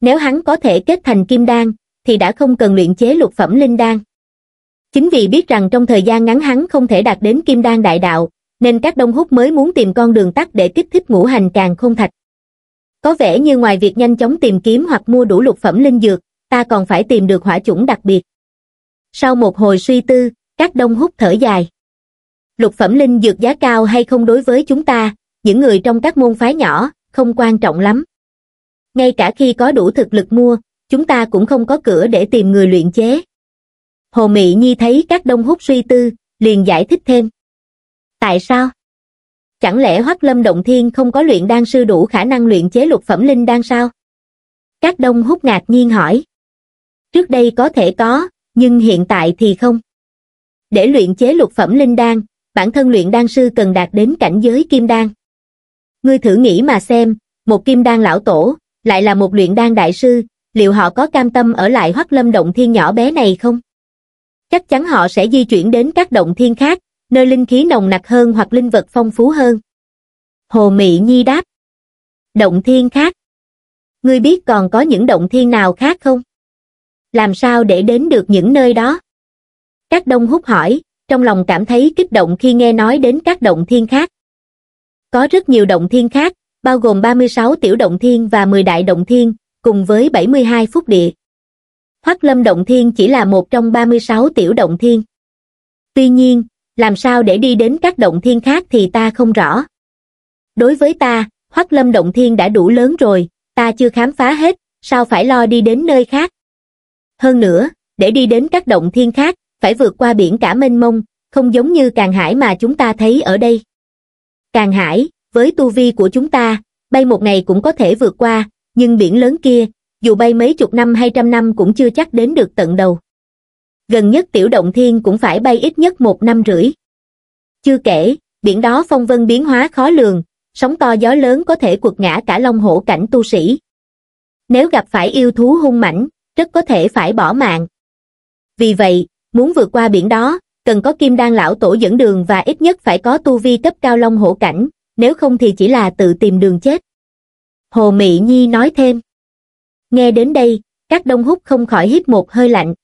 S1: nếu hắn có thể kết thành kim đan thì đã không cần luyện chế lục phẩm linh đan chính vì biết rằng trong thời gian ngắn hắn không thể đạt đến kim đan đại đạo nên các đông hút mới muốn tìm con đường tắt để kích thích ngũ hành càng không thạch có vẻ như ngoài việc nhanh chóng tìm kiếm hoặc mua đủ lục phẩm linh dược ta còn phải tìm được hỏa chủng đặc biệt sau một hồi suy tư các đông hút thở dài lục phẩm linh dược giá cao hay không đối với chúng ta những người trong các môn phái nhỏ không quan trọng lắm ngay cả khi có đủ thực lực mua, chúng ta cũng không có cửa để tìm người luyện chế. Hồ Mị Nhi thấy các đông hút suy tư, liền giải thích thêm. Tại sao? Chẳng lẽ Hoắc Lâm Động Thiên không có luyện đan sư đủ khả năng luyện chế lục phẩm linh đan sao? Các đông hút ngạc nhiên hỏi. Trước đây có thể có, nhưng hiện tại thì không. Để luyện chế lục phẩm linh đan, bản thân luyện đan sư cần đạt đến cảnh giới kim đan. Ngươi thử nghĩ mà xem, một kim đan lão tổ, lại là một luyện đan đại sư, liệu họ có cam tâm ở lại hoắc lâm động thiên nhỏ bé này không? Chắc chắn họ sẽ di chuyển đến các động thiên khác, nơi linh khí nồng nặc hơn hoặc linh vật phong phú hơn. Hồ Mị Nhi đáp. Động thiên khác. Ngươi biết còn có những động thiên nào khác không? Làm sao để đến được những nơi đó? Các đông hút hỏi, trong lòng cảm thấy kích động khi nghe nói đến các động thiên khác. Có rất nhiều động thiên khác, bao gồm 36 tiểu động thiên và 10 đại động thiên, cùng với 72 phúc địa. Hoắc Lâm Động Thiên chỉ là một trong 36 tiểu động thiên. Tuy nhiên, làm sao để đi đến các động thiên khác thì ta không rõ. Đối với ta, Hoắc Lâm Động Thiên đã đủ lớn rồi, ta chưa khám phá hết, sao phải lo đi đến nơi khác. Hơn nữa, để đi đến các động thiên khác, phải vượt qua biển cả mênh mông, không giống như càng hải mà chúng ta thấy ở đây. Càng hải, với tu vi của chúng ta, bay một ngày cũng có thể vượt qua, nhưng biển lớn kia, dù bay mấy chục năm hay trăm năm cũng chưa chắc đến được tận đầu. Gần nhất tiểu động thiên cũng phải bay ít nhất một năm rưỡi. Chưa kể, biển đó phong vân biến hóa khó lường, sóng to gió lớn có thể quật ngã cả long hổ cảnh tu sĩ. Nếu gặp phải yêu thú hung mãnh, rất có thể phải bỏ mạng. Vì vậy, muốn vượt qua biển đó, cần có kim đan lão tổ dẫn đường và ít nhất phải có tu vi cấp cao long hổ cảnh, nếu không thì chỉ là tự tìm đường chết. Hồ Mỹ Nhi nói thêm. Nghe đến đây, các đông hút không khỏi hít một hơi lạnh.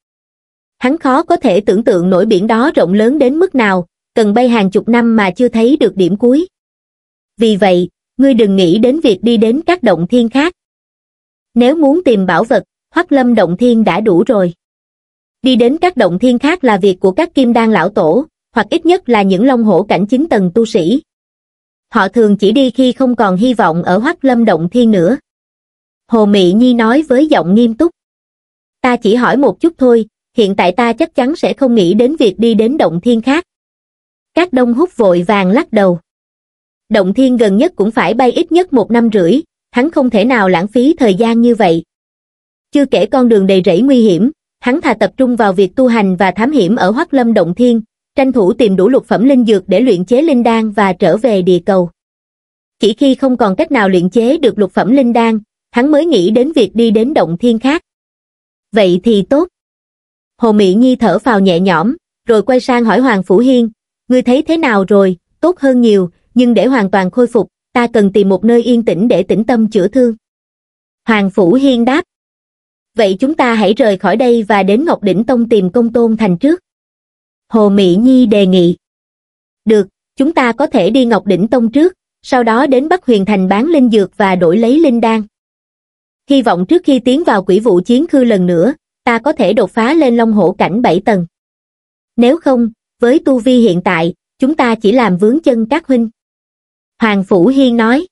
S1: Hắn khó có thể tưởng tượng nổi biển đó rộng lớn đến mức nào, cần bay hàng chục năm mà chưa thấy được điểm cuối. Vì vậy, ngươi đừng nghĩ đến việc đi đến các động thiên khác. Nếu muốn tìm bảo vật, Hoắc Lâm động thiên đã đủ rồi. Đi đến các động thiên khác là việc của các kim đan lão tổ, hoặc ít nhất là những long hổ cảnh chính tầng tu sĩ họ thường chỉ đi khi không còn hy vọng ở Hoắc Lâm Động Thiên nữa. Hồ Mị Nhi nói với giọng nghiêm túc. Ta chỉ hỏi một chút thôi, hiện tại ta chắc chắn sẽ không nghĩ đến việc đi đến Động Thiên khác. Các đông hút vội vàng lắc đầu. Động Thiên gần nhất cũng phải bay ít nhất một năm rưỡi, hắn không thể nào lãng phí thời gian như vậy. Chưa kể con đường đầy rẫy nguy hiểm, hắn thà tập trung vào việc tu hành và thám hiểm ở Hoắc Lâm Động Thiên, tranh thủ tìm đủ lục phẩm linh dược để luyện chế linh đan và trở về địa cầu. Chỉ khi không còn cách nào luyện chế được lục phẩm linh đan, hắn mới nghĩ đến việc đi đến động thiên khác. Vậy thì tốt. Hồ Mỹ Nhi thở phào nhẹ nhõm, rồi quay sang hỏi Hoàng Phủ Hiên, ngươi thấy thế nào rồi, tốt hơn nhiều, nhưng để hoàn toàn khôi phục, ta cần tìm một nơi yên tĩnh để tĩnh tâm chữa thương. Hoàng Phủ Hiên đáp, vậy chúng ta hãy rời khỏi đây và đến Ngọc Đỉnh Tông tìm công tôn thành trước. Hồ Mỹ Nhi đề nghị. Được, chúng ta có thể đi Ngọc Đỉnh Tông trước, sau đó đến Bắc Huyền Thành bán linh dược và đổi lấy linh đan. Hy vọng trước khi tiến vào quỷ vụ chiến khư lần nữa, ta có thể đột phá lên long hổ cảnh 7 tầng. Nếu không, với tu vi hiện tại, chúng ta chỉ làm vướng chân các huynh. Hoàng Phủ Hiên nói.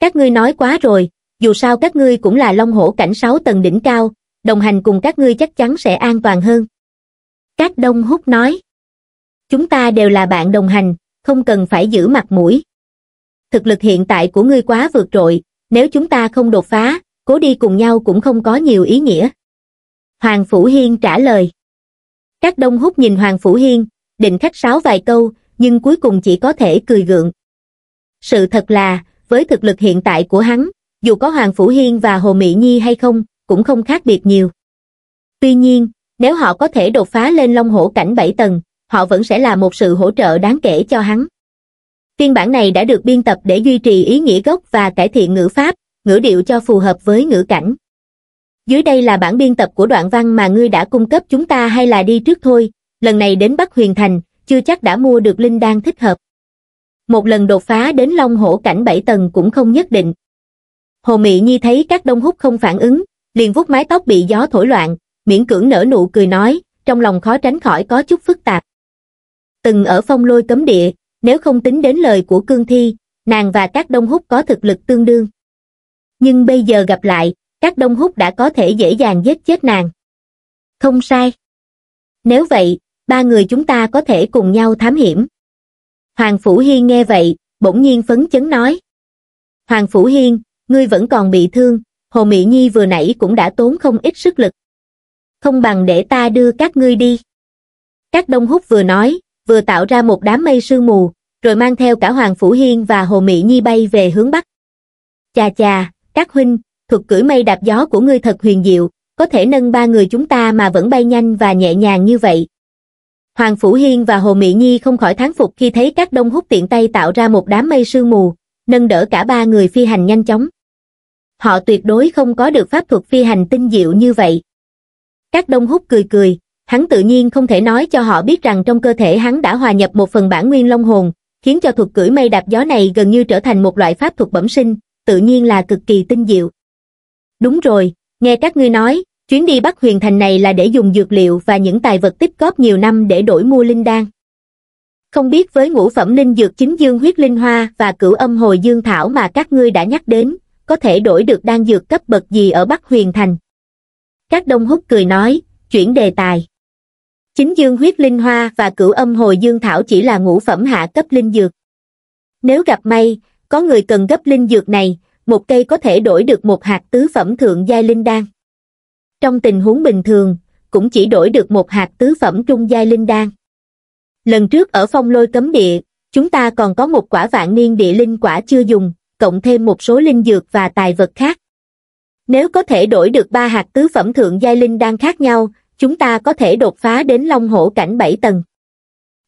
S1: Các ngươi nói quá rồi, dù sao các ngươi cũng là long hổ cảnh 6 tầng đỉnh cao, đồng hành cùng các ngươi chắc chắn sẽ an toàn hơn. Các Đông Húc nói. Chúng ta đều là bạn đồng hành, không cần phải giữ mặt mũi. Thực lực hiện tại của ngươi quá vượt trội, nếu chúng ta không đột phá, cố đi cùng nhau cũng không có nhiều ý nghĩa. Hoàng Phủ Hiên trả lời. Các Đông Húc nhìn Hoàng Phủ Hiên, định khách sáo vài câu, nhưng cuối cùng chỉ có thể cười gượng. Sự thật là, với thực lực hiện tại của hắn, dù có Hoàng Phủ Hiên và Hồ Mỹ Nhi hay không, cũng không khác biệt nhiều. Tuy nhiên, nếu họ có thể đột phá lên long hổ cảnh 7 tầng, họ vẫn sẽ là một sự hỗ trợ đáng kể cho hắn. Phiên bản này đã được biên tập để duy trì ý nghĩa gốc và cải thiện ngữ pháp, ngữ điệu cho phù hợp với ngữ cảnh. Dưới đây là bản biên tập của đoạn văn mà ngươi đã cung cấp chúng ta hay là đi trước thôi, lần này đến Bắc Huyền Thành, chưa chắc đã mua được linh đan thích hợp. Một lần đột phá đến Long Hổ cảnh 7 tầng cũng không nhất định. Hồ Mị Nhi thấy các đông hút không phản ứng, liền vuốt mái tóc bị gió thổi loạn, miễn cưỡng nở nụ cười nói, trong lòng khó tránh khỏi có chút phức tạp. Từng ở phong lôi cấm địa, nếu không tính đến lời của cương thi, nàng và các đông hút có thực lực tương đương. Nhưng bây giờ gặp lại, các đông hút đã có thể dễ dàng giết chết nàng. Không sai. Nếu vậy, ba người chúng ta có thể cùng nhau thám hiểm. Hoàng Phủ Hiên nghe vậy, bỗng nhiên phấn chấn nói. Hoàng Phủ Hiên, ngươi vẫn còn bị thương, Hồ Mỹ Nhi vừa nãy cũng đã tốn không ít sức lực không bằng để ta đưa các ngươi đi. Các đông húc vừa nói, vừa tạo ra một đám mây sương mù, rồi mang theo cả Hoàng Phủ Hiên và Hồ Mỹ Nhi bay về hướng Bắc. Chà chà, các huynh, thuật cử mây đạp gió của ngươi thật huyền diệu, có thể nâng ba người chúng ta mà vẫn bay nhanh và nhẹ nhàng như vậy. Hoàng Phủ Hiên và Hồ Mỹ Nhi không khỏi thán phục khi thấy các đông hút tiện tay tạo ra một đám mây sương mù, nâng đỡ cả ba người phi hành nhanh chóng. Họ tuyệt đối không có được pháp thuật phi hành tinh diệu như vậy. Các đông hút cười cười, hắn tự nhiên không thể nói cho họ biết rằng trong cơ thể hắn đã hòa nhập một phần bản nguyên long hồn, khiến cho thuật cưỡi mây đạp gió này gần như trở thành một loại pháp thuật bẩm sinh, tự nhiên là cực kỳ tinh diệu. Đúng rồi, nghe các ngươi nói, chuyến đi Bắc Huyền Thành này là để dùng dược liệu và những tài vật tích góp nhiều năm để đổi mua linh đan. Không biết với ngũ phẩm linh dược chính dương huyết linh hoa và cửu âm hồi dương thảo mà các ngươi đã nhắc đến, có thể đổi được đan dược cấp bậc gì ở Bắc Huyền Thành. Các đông hút cười nói, chuyển đề tài. Chính dương huyết linh hoa và cửu âm hồi dương thảo chỉ là ngũ phẩm hạ cấp linh dược. Nếu gặp may, có người cần gấp linh dược này, một cây có thể đổi được một hạt tứ phẩm thượng giai linh đan. Trong tình huống bình thường, cũng chỉ đổi được một hạt tứ phẩm trung giai linh đan. Lần trước ở phong lôi cấm địa, chúng ta còn có một quả vạn niên địa linh quả chưa dùng, cộng thêm một số linh dược và tài vật khác. Nếu có thể đổi được ba hạt tứ phẩm thượng giai linh đan khác nhau, chúng ta có thể đột phá đến long hổ cảnh 7 tầng.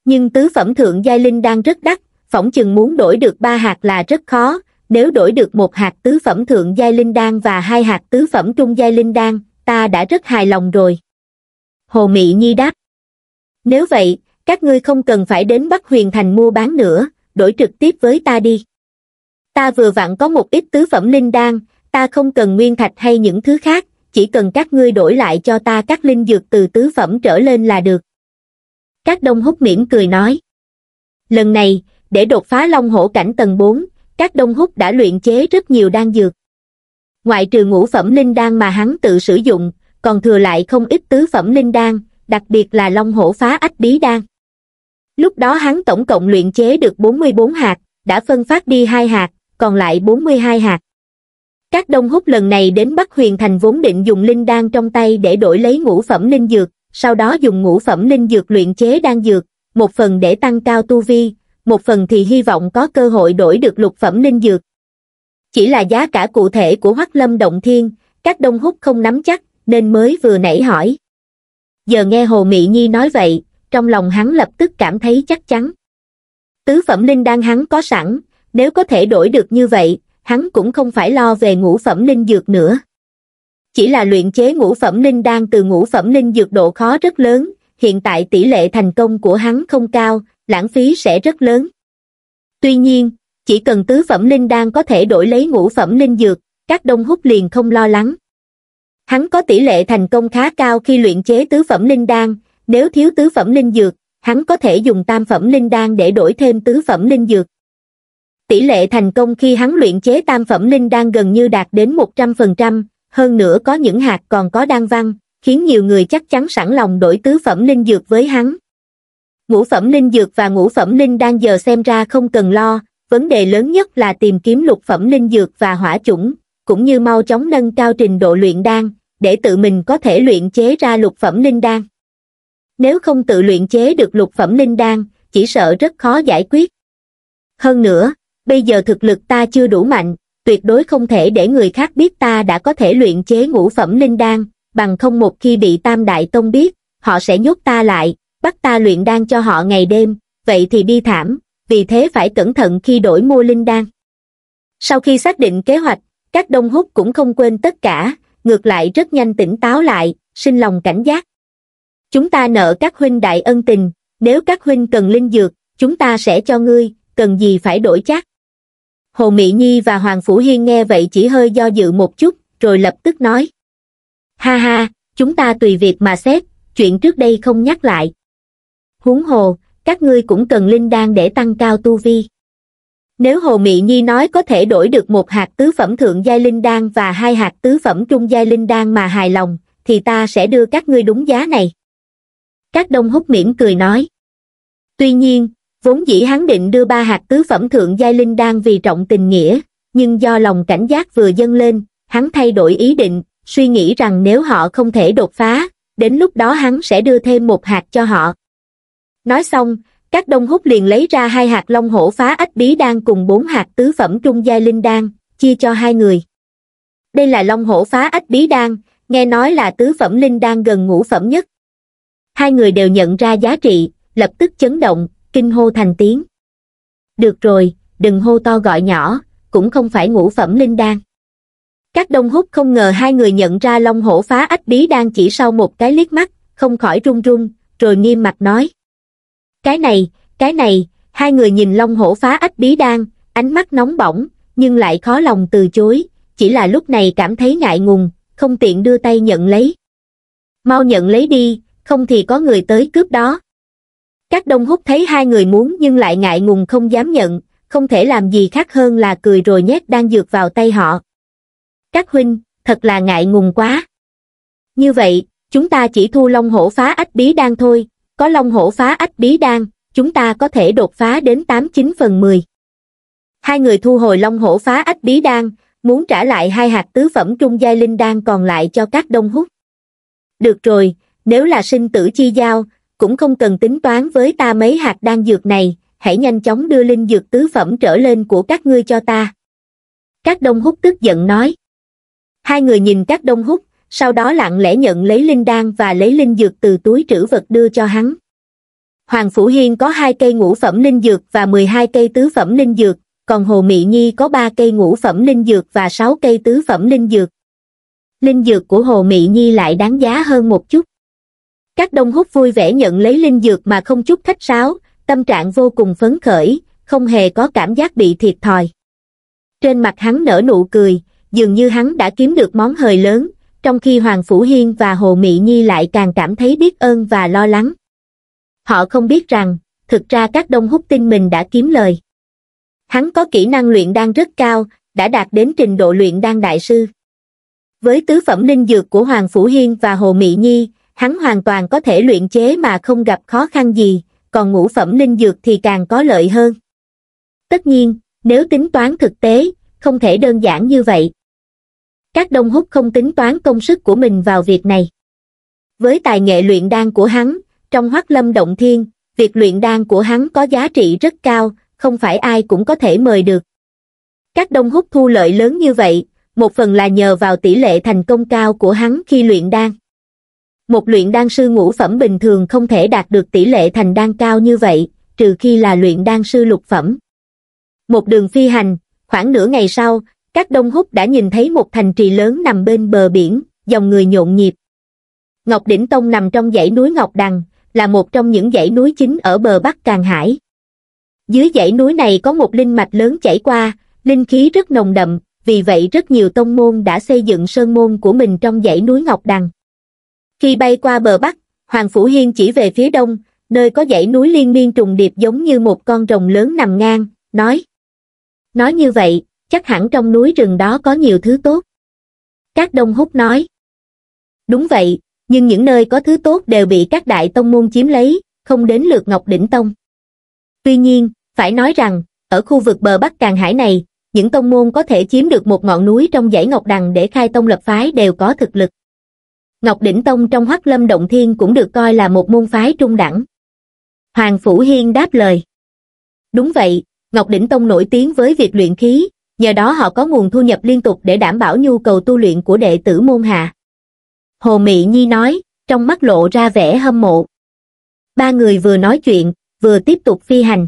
S1: Nhưng tứ phẩm thượng giai linh đan rất đắt, phỏng chừng muốn đổi được ba hạt là rất khó, nếu đổi được một hạt tứ phẩm thượng giai linh đan và hai hạt tứ phẩm trung giai linh đan, ta đã rất hài lòng rồi. Hồ Mị Nhi đáp. Nếu vậy, các ngươi không cần phải đến Bắc Huyền Thành mua bán nữa, đổi trực tiếp với ta đi. Ta vừa vặn có một ít tứ phẩm linh đan, ta không cần nguyên thạch hay những thứ khác chỉ cần các ngươi đổi lại cho ta các linh dược từ tứ phẩm trở lên là được các đông húc mỉm cười nói lần này để đột phá long hổ cảnh tầng bốn các đông húc đã luyện chế rất nhiều đan dược ngoại trừ ngũ phẩm linh đan mà hắn tự sử dụng còn thừa lại không ít tứ phẩm linh đan đặc biệt là long hổ phá ách bí đan lúc đó hắn tổng cộng luyện chế được 44 hạt đã phân phát đi hai hạt còn lại 42 hạt các đông hút lần này đến Bắc Huyền Thành vốn định dùng linh đan trong tay để đổi lấy ngũ phẩm linh dược, sau đó dùng ngũ phẩm linh dược luyện chế đan dược, một phần để tăng cao tu vi, một phần thì hy vọng có cơ hội đổi được lục phẩm linh dược. Chỉ là giá cả cụ thể của Hoắc Lâm Động Thiên, các đông hút không nắm chắc, nên mới vừa nãy hỏi. Giờ nghe Hồ Mị Nhi nói vậy, trong lòng hắn lập tức cảm thấy chắc chắn. Tứ phẩm linh đan hắn có sẵn, nếu có thể đổi được như vậy, hắn cũng không phải lo về ngũ phẩm linh dược nữa. Chỉ là luyện chế ngũ phẩm linh đan từ ngũ phẩm linh dược độ khó rất lớn, hiện tại tỷ lệ thành công của hắn không cao, lãng phí sẽ rất lớn. Tuy nhiên, chỉ cần tứ phẩm linh đan có thể đổi lấy ngũ phẩm linh dược, các đông hút liền không lo lắng. Hắn có tỷ lệ thành công khá cao khi luyện chế tứ phẩm linh đan, nếu thiếu tứ phẩm linh dược, hắn có thể dùng tam phẩm linh đan để đổi thêm tứ phẩm linh dược tỷ lệ thành công khi hắn luyện chế tam phẩm linh đan gần như đạt đến một trăm phần trăm hơn nữa có những hạt còn có đan văn khiến nhiều người chắc chắn sẵn lòng đổi tứ phẩm linh dược với hắn ngũ phẩm linh dược và ngũ phẩm linh đan giờ xem ra không cần lo vấn đề lớn nhất là tìm kiếm lục phẩm linh dược và hỏa chủng cũng như mau chóng nâng cao trình độ luyện đan để tự mình có thể luyện chế ra lục phẩm linh đan nếu không tự luyện chế được lục phẩm linh đan chỉ sợ rất khó giải quyết hơn nữa bây giờ thực lực ta chưa đủ mạnh, tuyệt đối không thể để người khác biết ta đã có thể luyện chế ngũ phẩm linh đan, bằng không một khi bị Tam Đại Tông biết, họ sẽ nhốt ta lại, bắt ta luyện đan cho họ ngày đêm, vậy thì bi thảm, vì thế phải cẩn thận khi đổi mua linh đan. Sau khi xác định kế hoạch, các đông hút cũng không quên tất cả, ngược lại rất nhanh tỉnh táo lại, sinh lòng cảnh giác. Chúng ta nợ các huynh đại ân tình, nếu các huynh cần linh dược, chúng ta sẽ cho ngươi, cần gì phải đổi chắc. Hồ Mỹ Nhi và Hoàng Phủ Hiên nghe vậy chỉ hơi do dự một chút, rồi lập tức nói. Ha ha, chúng ta tùy việc mà xét, chuyện trước đây không nhắc lại. Huống hồ, các ngươi cũng cần linh đan để tăng cao tu vi. Nếu Hồ Mỹ Nhi nói có thể đổi được một hạt tứ phẩm thượng giai linh đan và hai hạt tứ phẩm trung giai linh đan mà hài lòng, thì ta sẽ đưa các ngươi đúng giá này. Các đông hút miễn cười nói. Tuy nhiên, vốn dĩ hắn định đưa ba hạt tứ phẩm thượng giai linh đan vì trọng tình nghĩa nhưng do lòng cảnh giác vừa dâng lên hắn thay đổi ý định suy nghĩ rằng nếu họ không thể đột phá đến lúc đó hắn sẽ đưa thêm một hạt cho họ nói xong các đông hút liền lấy ra hai hạt long hổ phá ách bí đan cùng bốn hạt tứ phẩm trung giai linh đan chia cho hai người đây là long hổ phá ách bí đan nghe nói là tứ phẩm linh đan gần ngũ phẩm nhất hai người đều nhận ra giá trị lập tức chấn động kinh hô thành tiếng. Được rồi, đừng hô to gọi nhỏ, cũng không phải ngũ phẩm linh đan. Các đông hút không ngờ hai người nhận ra long hổ phá ách bí đan chỉ sau một cái liếc mắt, không khỏi run run, rồi nghiêm mặt nói. Cái này, cái này, hai người nhìn long hổ phá ách bí đan, ánh mắt nóng bỏng, nhưng lại khó lòng từ chối, chỉ là lúc này cảm thấy ngại ngùng, không tiện đưa tay nhận lấy. Mau nhận lấy đi, không thì có người tới cướp đó. Các đông hút thấy hai người muốn nhưng lại ngại ngùng không dám nhận, không thể làm gì khác hơn là cười rồi nhét đang dược vào tay họ. Các huynh, thật là ngại ngùng quá. Như vậy, chúng ta chỉ thu long hổ phá ách bí đan thôi, có long hổ phá ách bí đan, chúng ta có thể đột phá đến 89 phần 10. Hai người thu hồi long hổ phá ách bí đan, muốn trả lại hai hạt tứ phẩm trung giai linh đan còn lại cho các đông hút. Được rồi, nếu là sinh tử chi giao, cũng không cần tính toán với ta mấy hạt đan dược này hãy nhanh chóng đưa linh dược tứ phẩm trở lên của các ngươi cho ta các đông hút tức giận nói hai người nhìn các đông hút sau đó lặng lẽ nhận lấy linh đan và lấy linh dược từ túi trữ vật đưa cho hắn hoàng phủ hiên có hai cây ngũ phẩm linh dược và mười hai cây tứ phẩm linh dược còn hồ mị nhi có ba cây ngũ phẩm linh dược và sáu cây tứ phẩm linh dược linh dược của hồ mị nhi lại đáng giá hơn một chút các đông hút vui vẻ nhận lấy linh dược mà không chút khách sáo tâm trạng vô cùng phấn khởi không hề có cảm giác bị thiệt thòi trên mặt hắn nở nụ cười dường như hắn đã kiếm được món hời lớn trong khi hoàng phủ hiên và hồ mị nhi lại càng cảm thấy biết ơn và lo lắng họ không biết rằng thực ra các đông hút tin mình đã kiếm lời hắn có kỹ năng luyện đan rất cao đã đạt đến trình độ luyện đan đại sư với tứ phẩm linh dược của hoàng phủ hiên và hồ mị nhi hắn hoàn toàn có thể luyện chế mà không gặp khó khăn gì, còn ngũ phẩm linh dược thì càng có lợi hơn. Tất nhiên, nếu tính toán thực tế, không thể đơn giản như vậy. Các đông hút không tính toán công sức của mình vào việc này. Với tài nghệ luyện đan của hắn, trong hoắc lâm động thiên, việc luyện đan của hắn có giá trị rất cao, không phải ai cũng có thể mời được. Các đông hút thu lợi lớn như vậy, một phần là nhờ vào tỷ lệ thành công cao của hắn khi luyện đan. Một luyện đan sư ngũ phẩm bình thường không thể đạt được tỷ lệ thành đan cao như vậy, trừ khi là luyện đan sư lục phẩm. Một đường phi hành, khoảng nửa ngày sau, các đông húc đã nhìn thấy một thành trì lớn nằm bên bờ biển, dòng người nhộn nhịp. Ngọc Đỉnh Tông nằm trong dãy núi Ngọc Đằng, là một trong những dãy núi chính ở bờ Bắc Càng Hải. Dưới dãy núi này có một linh mạch lớn chảy qua, linh khí rất nồng đậm, vì vậy rất nhiều tông môn đã xây dựng sơn môn của mình trong dãy núi Ngọc Đằng. Khi bay qua bờ Bắc, Hoàng Phủ Hiên chỉ về phía đông, nơi có dãy núi liên miên trùng điệp giống như một con rồng lớn nằm ngang, nói. Nói như vậy, chắc hẳn trong núi rừng đó có nhiều thứ tốt. Các đông hút nói. Đúng vậy, nhưng những nơi có thứ tốt đều bị các đại tông môn chiếm lấy, không đến lượt Ngọc Đỉnh Tông. Tuy nhiên, phải nói rằng, ở khu vực bờ Bắc Càng Hải này, những tông môn có thể chiếm được một ngọn núi trong dãy Ngọc Đằng để khai tông lập phái đều có thực lực ngọc đỉnh tông trong hoắc lâm động thiên cũng được coi là một môn phái trung đẳng hoàng phủ hiên đáp lời đúng vậy ngọc đỉnh tông nổi tiếng với việc luyện khí nhờ đó họ có nguồn thu nhập liên tục để đảm bảo nhu cầu tu luyện của đệ tử môn hạ hồ mị nhi nói trong mắt lộ ra vẻ hâm mộ ba người vừa nói chuyện vừa tiếp tục phi hành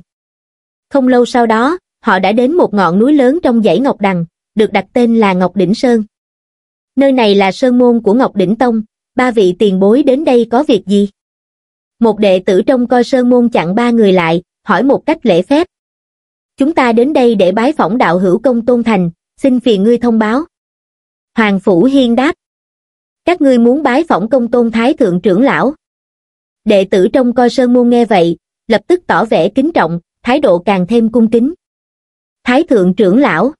S1: không lâu sau đó họ đã đến một ngọn núi lớn trong dãy ngọc đằng được đặt tên là ngọc đỉnh sơn nơi này là sơn môn của Ngọc Đỉnh Tông, ba vị tiền bối đến đây có việc gì? Một đệ tử trong coi sơn môn chặn ba người lại, hỏi một cách lễ phép. Chúng ta đến đây để bái phỏng đạo hữu công tôn thành, xin phiền ngươi thông báo. Hoàng Phủ Hiên đáp. Các ngươi muốn bái phỏng công tôn thái thượng trưởng lão. Đệ tử trong coi sơn môn nghe vậy, lập tức tỏ vẻ kính trọng, thái độ càng thêm cung kính. Thái thượng trưởng lão.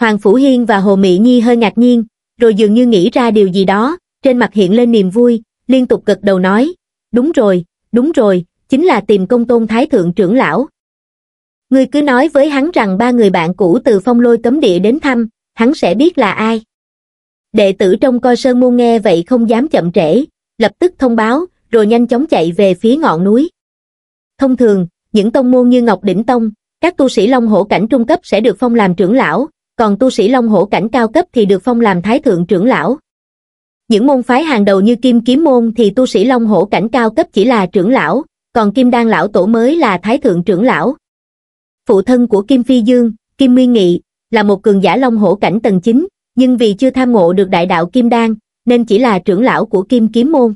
S1: Hoàng Phủ Hiên và Hồ Mỹ Nhi hơi ngạc nhiên, rồi dường như nghĩ ra điều gì đó, trên mặt hiện lên niềm vui, liên tục gật đầu nói, đúng rồi, đúng rồi, chính là tìm công tôn thái thượng trưởng lão. Ngươi cứ nói với hắn rằng ba người bạn cũ từ phong lôi cấm địa đến thăm, hắn sẽ biết là ai. Đệ tử trong coi sơn môn nghe vậy không dám chậm trễ, lập tức thông báo, rồi nhanh chóng chạy về phía ngọn núi. Thông thường, những tông môn như Ngọc Đỉnh Tông, các tu sĩ Long Hổ Cảnh Trung Cấp sẽ được phong làm trưởng lão, còn tu sĩ Long Hổ cảnh cao cấp thì được phong làm Thái Thượng trưởng lão. Những môn phái hàng đầu như Kim Kiếm Môn thì tu sĩ Long Hổ cảnh cao cấp chỉ là trưởng lão, còn Kim Đan Lão Tổ mới là Thái Thượng trưởng lão. Phụ thân của Kim Phi Dương, Kim Nguyên Nghị, là một cường giả Long Hổ cảnh tầng 9, nhưng vì chưa tham ngộ được đại đạo Kim Đan, nên chỉ là trưởng lão của Kim Kiếm Môn.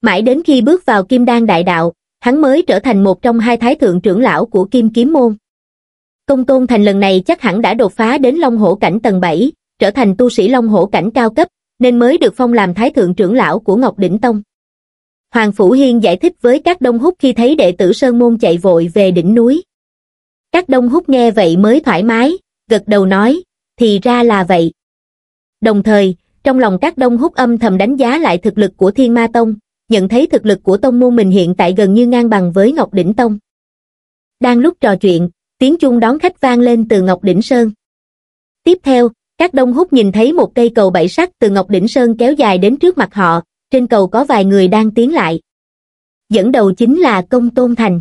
S1: Mãi đến khi bước vào Kim Đan Đại Đạo, hắn mới trở thành một trong hai thái thượng trưởng lão của Kim Kiếm Môn. Công tôn thành lần này chắc hẳn đã đột phá đến Long Hổ Cảnh tầng 7, trở thành tu sĩ Long Hổ Cảnh cao cấp, nên mới được phong làm Thái Thượng trưởng lão của Ngọc Đỉnh Tông. Hoàng Phủ Hiên giải thích với các đông húc khi thấy đệ tử Sơn Môn chạy vội về đỉnh núi. Các đông húc nghe vậy mới thoải mái, gật đầu nói, thì ra là vậy. Đồng thời, trong lòng các đông húc âm thầm đánh giá lại thực lực của Thiên Ma Tông, nhận thấy thực lực của tông môn mình hiện tại gần như ngang bằng với Ngọc Đỉnh Tông. Đang lúc trò chuyện, tiếng chuông đón khách vang lên từ ngọc đỉnh sơn tiếp theo các đông hút nhìn thấy một cây cầu bảy sắc từ ngọc đỉnh sơn kéo dài đến trước mặt họ trên cầu có vài người đang tiến lại dẫn đầu chính là công tôn thành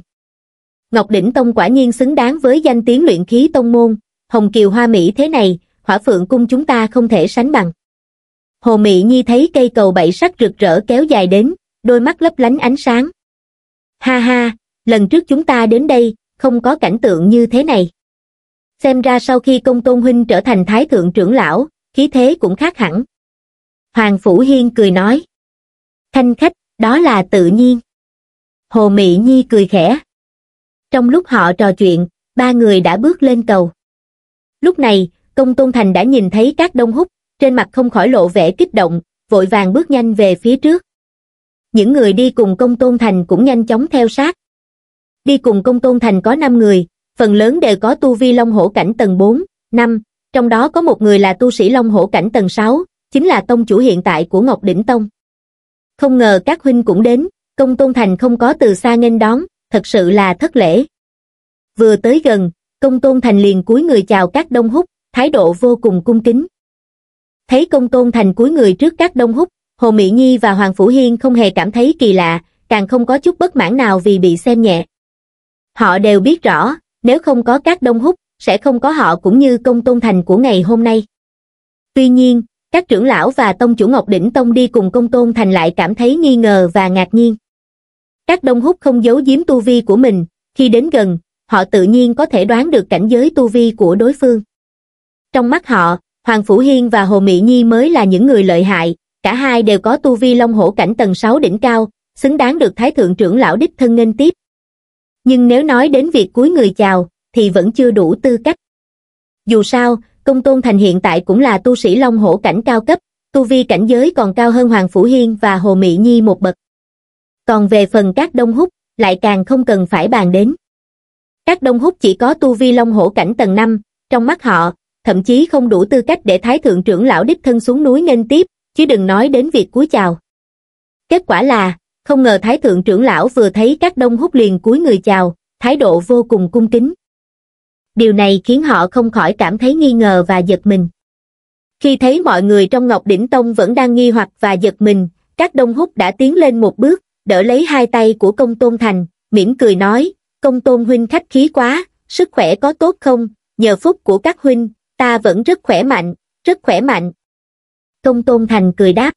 S1: ngọc đỉnh tông quả nhiên xứng đáng với danh tiếng luyện khí tông môn hồng kiều hoa mỹ thế này hỏa phượng cung chúng ta không thể sánh bằng hồ mỹ nhi thấy cây cầu bảy sắc rực rỡ kéo dài đến đôi mắt lấp lánh ánh sáng ha ha lần trước chúng ta đến đây không có cảnh tượng như thế này. Xem ra sau khi công tôn huynh trở thành thái thượng trưởng lão, khí thế cũng khác hẳn. Hoàng Phủ Hiên cười nói. Thanh khách, đó là tự nhiên. Hồ Mỹ Nhi cười khẽ. Trong lúc họ trò chuyện, ba người đã bước lên cầu. Lúc này, công tôn thành đã nhìn thấy các đông húc, trên mặt không khỏi lộ vẻ kích động, vội vàng bước nhanh về phía trước. Những người đi cùng công tôn thành cũng nhanh chóng theo sát, đi cùng công tôn thành có năm người phần lớn đều có tu vi long hổ cảnh tầng bốn năm trong đó có một người là tu sĩ long hổ cảnh tầng sáu chính là tông chủ hiện tại của ngọc đỉnh tông không ngờ các huynh cũng đến công tôn thành không có từ xa nghênh đón thật sự là thất lễ vừa tới gần công tôn thành liền cúi người chào các đông húc thái độ vô cùng cung kính thấy công tôn thành cúi người trước các đông húc hồ mỹ nhi và hoàng phủ hiên không hề cảm thấy kỳ lạ càng không có chút bất mãn nào vì bị xem nhẹ Họ đều biết rõ, nếu không có các đông húc, sẽ không có họ cũng như công tôn thành của ngày hôm nay. Tuy nhiên, các trưởng lão và tông chủ Ngọc Đỉnh Tông đi cùng công tôn thành lại cảm thấy nghi ngờ và ngạc nhiên. Các đông húc không giấu giếm tu vi của mình, khi đến gần, họ tự nhiên có thể đoán được cảnh giới tu vi của đối phương. Trong mắt họ, Hoàng Phủ Hiên và Hồ Mỹ Nhi mới là những người lợi hại, cả hai đều có tu vi long hổ cảnh tầng 6 đỉnh cao, xứng đáng được Thái Thượng trưởng lão đích thân nghênh tiếp nhưng nếu nói đến việc cúi người chào thì vẫn chưa đủ tư cách dù sao công tôn thành hiện tại cũng là tu sĩ long hổ cảnh cao cấp tu vi cảnh giới còn cao hơn hoàng phủ hiên và hồ mỹ nhi một bậc còn về phần các đông húc lại càng không cần phải bàn đến các đông húc chỉ có tu vi long hổ cảnh tầng năm trong mắt họ thậm chí không đủ tư cách để thái thượng trưởng lão đích thân xuống núi nghênh tiếp chứ đừng nói đến việc cúi chào kết quả là không ngờ Thái Thượng trưởng lão vừa thấy các đông hút liền cúi người chào, thái độ vô cùng cung kính. Điều này khiến họ không khỏi cảm thấy nghi ngờ và giật mình. Khi thấy mọi người trong Ngọc Đỉnh Tông vẫn đang nghi hoặc và giật mình, các đông hút đã tiến lên một bước, đỡ lấy hai tay của công tôn thành, mỉm cười nói, công tôn huynh khách khí quá, sức khỏe có tốt không, nhờ phúc của các huynh, ta vẫn rất khỏe mạnh, rất khỏe mạnh. Công tôn thành cười đáp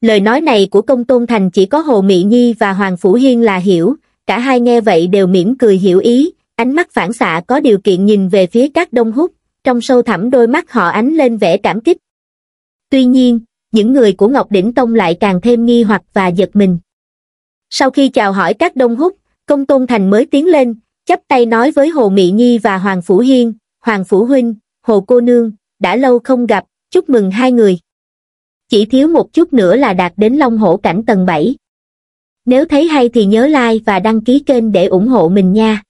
S1: lời nói này của công tôn thành chỉ có hồ mị nhi và hoàng phủ hiên là hiểu cả hai nghe vậy đều mỉm cười hiểu ý ánh mắt phản xạ có điều kiện nhìn về phía các đông húc trong sâu thẳm đôi mắt họ ánh lên vẻ cảm kích tuy nhiên những người của ngọc đỉnh tông lại càng thêm nghi hoặc và giật mình sau khi chào hỏi các đông húc công tôn thành mới tiến lên chắp tay nói với hồ mị nhi và hoàng phủ hiên hoàng phủ huynh hồ cô nương đã lâu không gặp chúc mừng hai người chỉ thiếu một chút nữa là đạt đến long hổ cảnh tầng 7. Nếu thấy hay thì nhớ like và đăng ký kênh để ủng hộ mình nha.